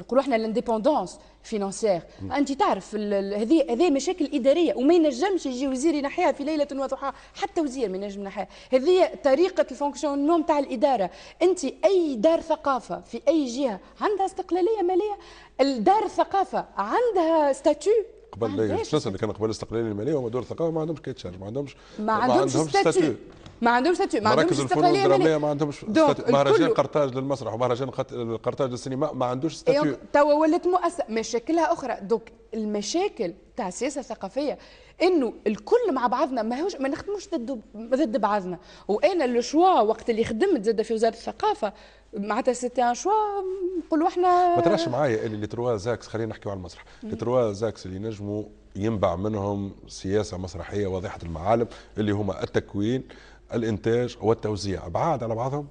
نقولوا احنا الانديبوندونس فينانسيير انت تعرف هذه هذه مشاكل اداريه وما ينجمش يجي وزير ينحيها في ليله وضحاها حتى وزير ما ينجم ينحيها هذه طريقه الفونكسيونمون نتاع الاداره انت اي دار ثقافه في اي جهه عندها استقلاليه ماليه الدار الثقافه عندها ستاتو قبل لا اللي كان قبل الاستقلاليه الماليه وما دور الثقافه ما عندهمش كيتشارج ما عندهمش ما عندهمش ستاتو ما عندهمش ستاتيو ما عندهمش استقلاليه الدراميه ما عندهمش مهرجان قرطاج للمسرح ومهرجان قرطاج للسينما ما عندوش ستاتيو توا ولات مؤسسه مشاكلها اخرى دوك المشاكل تاع السياسه الثقافيه انه الكل مع بعضنا ما هوش ما نخدموش ضد ضد بعضنا وانا لو شوا وقت اللي خدمت زاد في وزاره الثقافه معناتها سيتي ان شوا نقولوا احنا ما تراش معايا اللي تروا زاكس خلينا نحكيو على المسرح تروا زاكس اللي نجموا ينبع منهم سياسه مسرحيه واضحه المعالم اللي هما التكوين الانتاج والتوزيع ابعاد على بعضهم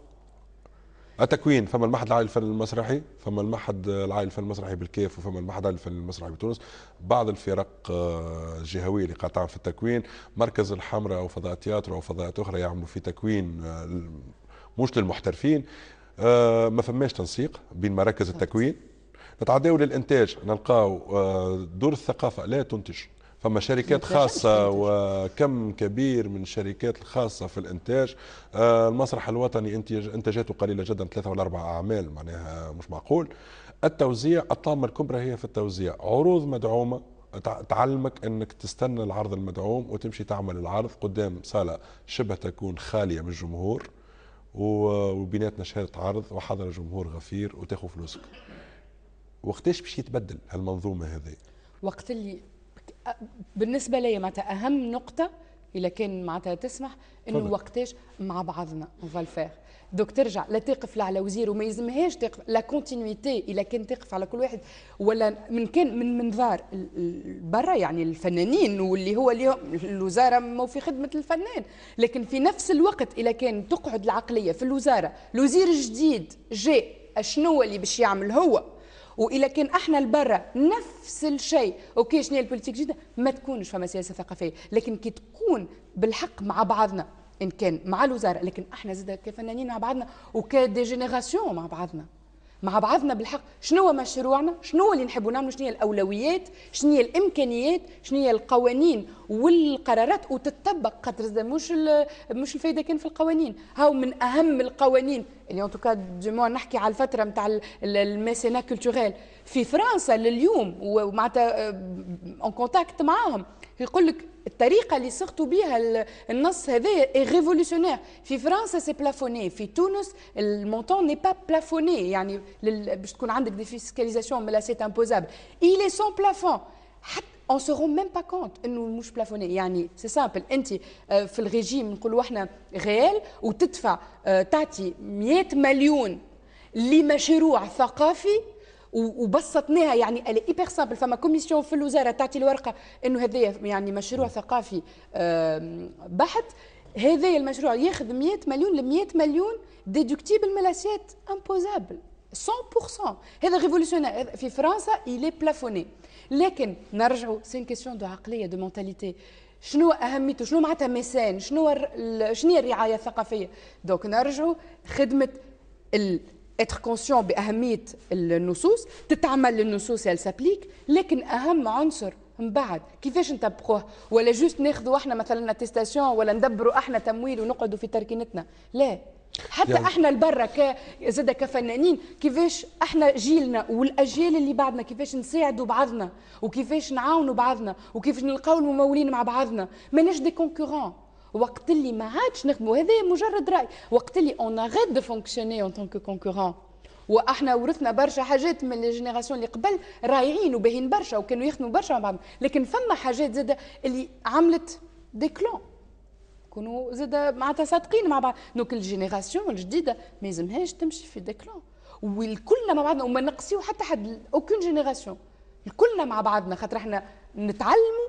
التكوين فما المعهد العالي للفن المسرحي فما المعهد العالي للفن المسرحي بالكيف وفما المعهد العالي للفن المسرحي بتونس بعض الفرق آه، الجهويه اللي قاطعه في التكوين مركز الحمراء او فضاء تياترو او فضاءات اخرى يعملوا في تكوين آه، مش للمحترفين آه، ما فماش تنسيق بين مراكز التكوين نتعداو للانتاج نلقاو دور الثقافه لا تنتج فما شركات خاصة وكم كبير من الشركات الخاصة في الإنتاج آه، المسرح الوطني إنتاجاته قليلة جدا ثلاثة ولا أربعة أعمال معناها مش معقول التوزيع الطامة الكبرى هي في التوزيع عروض مدعومة تعلمك انك تستنى العرض المدعوم وتمشي تعمل العرض قدام صاله شبه تكون خاليه من الجمهور وبيناتنا شهاده عرض وحضر جمهور غفير وتاخذ فلوسك وقتاش باش يتبدل هالمنظومه هذه وقت اللي بالنسبه لي معناتها اهم نقطه الا كان معناتها تسمح انه وقتاش مع بعضنا اون فيغ دوك ترجع لا تقف لا على وزير وما يلزمهاش تقف لا كونتينيتي الا كان تقف على كل واحد ولا من كان من منظار برا يعني الفنانين واللي هو اليوم الوزاره مو في خدمه الفنان لكن في نفس الوقت الا كان تقعد العقليه في الوزاره الوزير الجديد جاء شنو اللي باش يعمل هو والا كان احنا البرة نفس الشيء اوكي شنو البوليتيك جديده ما تكونش فما سياسه ثقافيه لكن كي تكون بالحق مع بعضنا ان كان مع الوزاره لكن احنا زاد كفنانين مع بعضنا وكديجينيراسيون مع بعضنا مع بعضنا بالحق شنو هو مشروعنا شنو اللي نحبوا نعملوا شنو هي الاولويات شنو هي الامكانيات شنو هي القوانين والقرارات وتتطبق قدر زاد مش مش الفايده كان في القوانين هاو من اهم القوانين اللي ان توكا نحكي على الفتره نتاع الميسينا كولتوريل في فرنسا لليوم ومعناتها اون آه، كونتاكت معاهم يقول لك الطريقة اللي صغتوا بها النص هذايا اي ريفولوسيونير في فرنسا سي بلافوني في تونس المونتون ني با بلافوني يعني باش تكون عندك ديفيسكاليزاسيون مي سي امبوزابل إلي سون بلافون حتى اون سو رون ميم با كونت انه مش بلافوني يعني سي سامبل انت آه، في الريجيم نقولوا احنا غيال وتدفع آه، تعطي 100 مليون لمشروع ثقافي وبسطناها يعني الي ايبر سامبل فما كوميسيون في الوزاره تعطي الورقه انه هذا يعني مشروع ثقافي بحت هذا المشروع ياخذ 100 مليون ل 100 مليون ديدكتيبل من لاسيت امبوزابل 100% هذا ريفولوسيونير في فرنسا الي بلافوني لكن نرجعوا سين كيسيون دو عقليه دو مونتاليتي شنو اهميته شنو معناتها ميسان شنو شنو هي الرعايه الثقافيه دونك نرجعوا خدمه اتر كونسيون باهميه النصوص تتعمل للنصوص اللي سابليك لكن اهم عنصر من بعد كيفاش نطبقوه ولا جوست ناخذوا احنا مثلا اتيستاسيون ولا ندبروا احنا تمويل ونقعدوا في تركينتنا لا حتى يعني احنا البرة ك زاد كفنانين كيفاش احنا جيلنا والاجيال اللي بعدنا كيفاش نساعدوا بعضنا وكيفاش نعاونوا بعضنا وكيفاش نلقاو الممولين مع بعضنا ماناش دي كونكورون وقت اللي ما عادش نخدموا هذا مجرد راي وقت اللي اون اغيت دو فونكسيوني اون تونك كونكورون واحنا ورثنا برشا حاجات من الجينيراسيون اللي قبل رايعين وباهين برشا وكانوا يخدموا برشا مع بعض لكن فما حاجات زاده اللي عملت كلون كونوا زاده معناتها صادقين مع بعض دونك الجينيراسيون الجديده ما يلزمهاش تمشي في كلون والكلنا مع بعضنا وما نقصيو حتى حد اوكين جينيراسيون الكلنا مع بعضنا خاطر احنا نتعلموا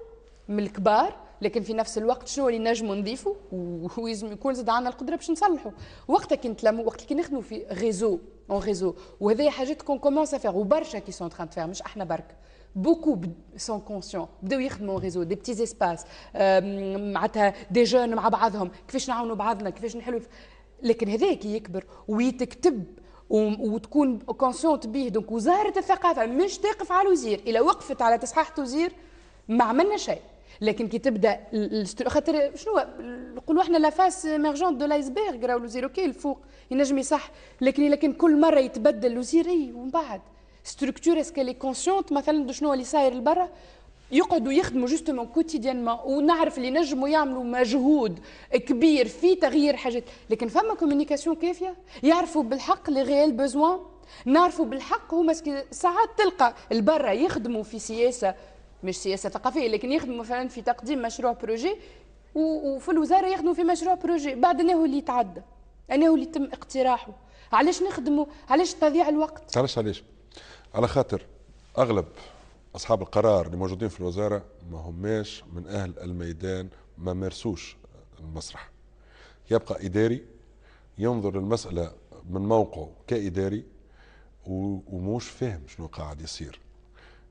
من الكبار لكن في نفس الوقت شنو اللي نجمو نضيفو ولازم يكون زاد عندنا القدره باش نصلحو وقتها كي نتلمو وقت كي نخدمو في ريزو اون ريزو وهذه حاجات كون كومونس افير وبرشا كي سون تران تفير مش احنا برك بوكو سون كونسيون بداو يخدموا ريزو دي بتي اسباس معناتها دي جون مع بعضهم كيفاش نعاونوا بعضنا كيفاش نحلوا لكن هذا كي يكبر ويتكتب وتكون كونسيونت بيه دونك وزاره الثقافه مش تقف على الوزير الا وقفت على تصحيح الوزير ما عملنا شيء لكن كي تبدا خاطر شنو نقولوا احنا لافاس ميرجون دو لايسبيرغ راهو الوزير اوكي الفوق ينجم يصح لكن لكن كل مره يتبدل الوزير اي ومن بعد ستركتور اسكو لي كونسيونت مثلا دو شنو اللي صاير لبرا يقعدوا يخدموا جوستومون كوتيديانمون ونعرف اللي نجموا يعملوا مجهود كبير في تغيير حاجات لكن فما كوميونيكاسيون كافيه يعرفوا بالحق لي غيال بوزوان نعرفوا بالحق هما ساعات تلقى البرا يخدموا في سياسة مش سياسه ثقافيه لكن يخدموا مثلا في تقديم مشروع بروجي وفي الوزاره يخدموا في مشروع بروجي بعد انه اللي يتعدى انه اللي تم اقتراحه علاش نخدموا علاش تضيع الوقت علاش علاش على خاطر اغلب اصحاب القرار اللي موجودين في الوزاره ما هماش من اهل الميدان ما مارسوش المسرح يبقى اداري ينظر للمساله من موقعه كاداري وموش فاهم شنو قاعد يصير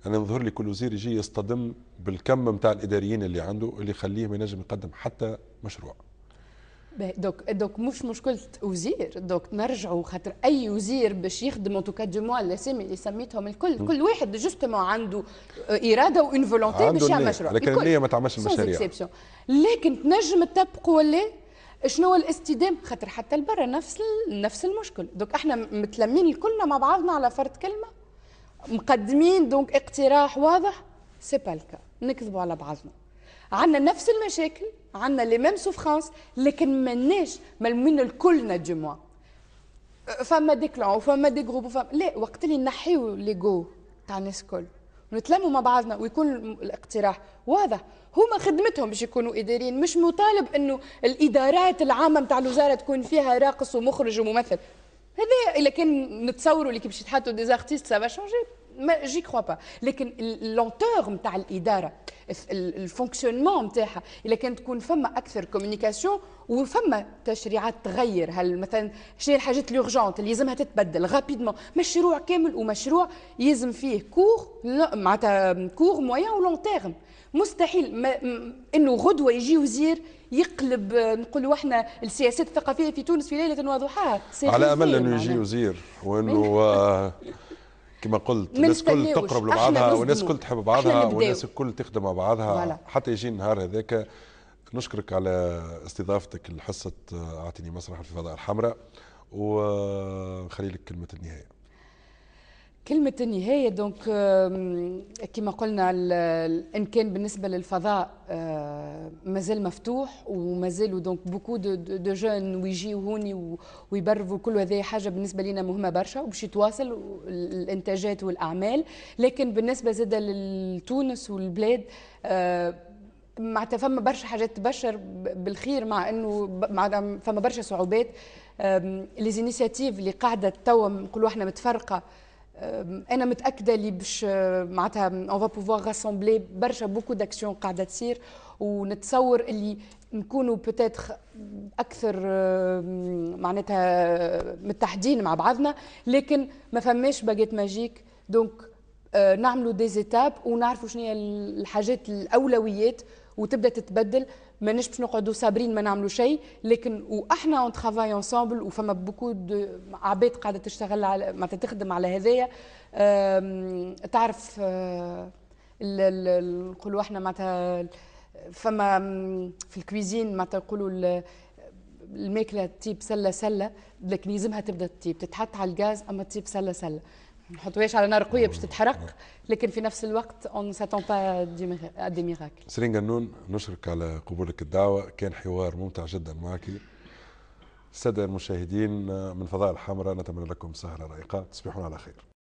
انا يظهر لي كل وزير يجي يصطدم بالكم نتاع الاداريين اللي عنده اللي يخليه ما ينجم يقدم حتى مشروع دوك دوك مش مشكله وزير دوك نرجعوا خاطر اي وزير باش يخدم ان توكا دو موا الاسامي اللي سميتهم الكل م. كل واحد جوستومون عنده آه، اراده وان فولونتي باش يعمل مشروع لكن النيه ما تعملش المشاريع لكن تنجم تطبق ولا شنو الاستدام خاطر حتى البرا نفس نفس المشكل دوك احنا متلمين كلنا مع بعضنا على فرد كلمه مقدمين دونك اقتراح واضح سي با الكا نكذبوا على بعضنا عندنا نفس المشاكل عندنا لي ميم سوفرانس لكن ماناش ملمين الكلنا دو موا فما دي كلون وفما دي جروب وفما لا وقت اللي نحيو ليغو تاع الناس الكل ونتلموا مع بعضنا ويكون الاقتراح واضح هما خدمتهم باش يكونوا اداريين مش مطالب انه الادارات العامه نتاع الوزاره تكون فيها راقص ومخرج وممثل هذا الا كان نتصوروا اللي باش يتحطوا دي زارتيست سافا شونجي ما جي كخوا با لكن لونتور نتاع الاداره الفونكسيونمون نتاعها الا كان تكون فما اكثر كوميونيكاسيون وفما تشريعات تغير هل مثلا شنو الحاجات لورجونت اللي لازمها تتبدل غابيدمون مشروع كامل ومشروع يلزم فيه كور معناتها كور مويان ولون تيرم مستحيل ما انه غدوه يجي وزير يقلب آه، نقولوا احنا السياسات الثقافيه في تونس في ليله وضحاها على امل انه يجي وزير وانه إيه. آه، كما قلت الناس كل تقرب لبعضها والناس كل تحب بعضها والناس الكل تخدم مع بعضها ولا. حتى يجي النهار هذاك نشكرك على استضافتك لحصه آه، اعطيني مسرح في الفضاء الحمراء وخلي لك كلمه النهايه كلمة النهاية دونك كما قلنا إن كان بالنسبة للفضاء مازال مفتوح ومازالوا دونك بوكو دو, دو جون ويجيو هوني ويبرفوا كل هذه حاجة بالنسبة لنا مهمة برشا وباش يتواصل الإنتاجات والأعمال لكن بالنسبة زادة لتونس والبلاد مع فما برشا حاجات تبشر بالخير مع انه مع فما برشا صعوبات ليزينيسياتيف اللي قاعده توا نقولوا احنا متفرقه انا متاكده اللي باش معناتها اون فا بوفوار راسومبلي برشا بوكو داكسيون قاعده تصير ونتصور اللي نكونوا بوتيتر اكثر معناتها متحدين مع بعضنا لكن ما فماش باجيت ماجيك دونك نعملوا دي زيتاب ونعرفوا شنو هي الحاجات الاولويات وتبدا تتبدل ما نجمش نقعدوا صابرين ما نعملوا شيء لكن واحنا اون ترافاي انسامبل وفما بوكو عباد قاعده تشتغل على معناتها تخدم على هذايا تعرف آه، نقولوا احنا معناتها فما في الكويزين معناتها نقولوا الماكله تطيب سله سله لكن يلزمها تبدا تطيب تتحط على الغاز اما تطيب سله سله نحطوهاش على نار قويه باش تتحرق لكن في نفس الوقت اون ساتون با دي ميراكل سرين قنون نشكرك على قبولك الدعوه كان حوار ممتع جدا معك الساده المشاهدين آه، من فضاء الحمراء نتمنى لكم سهره رائقه تصبحون على خير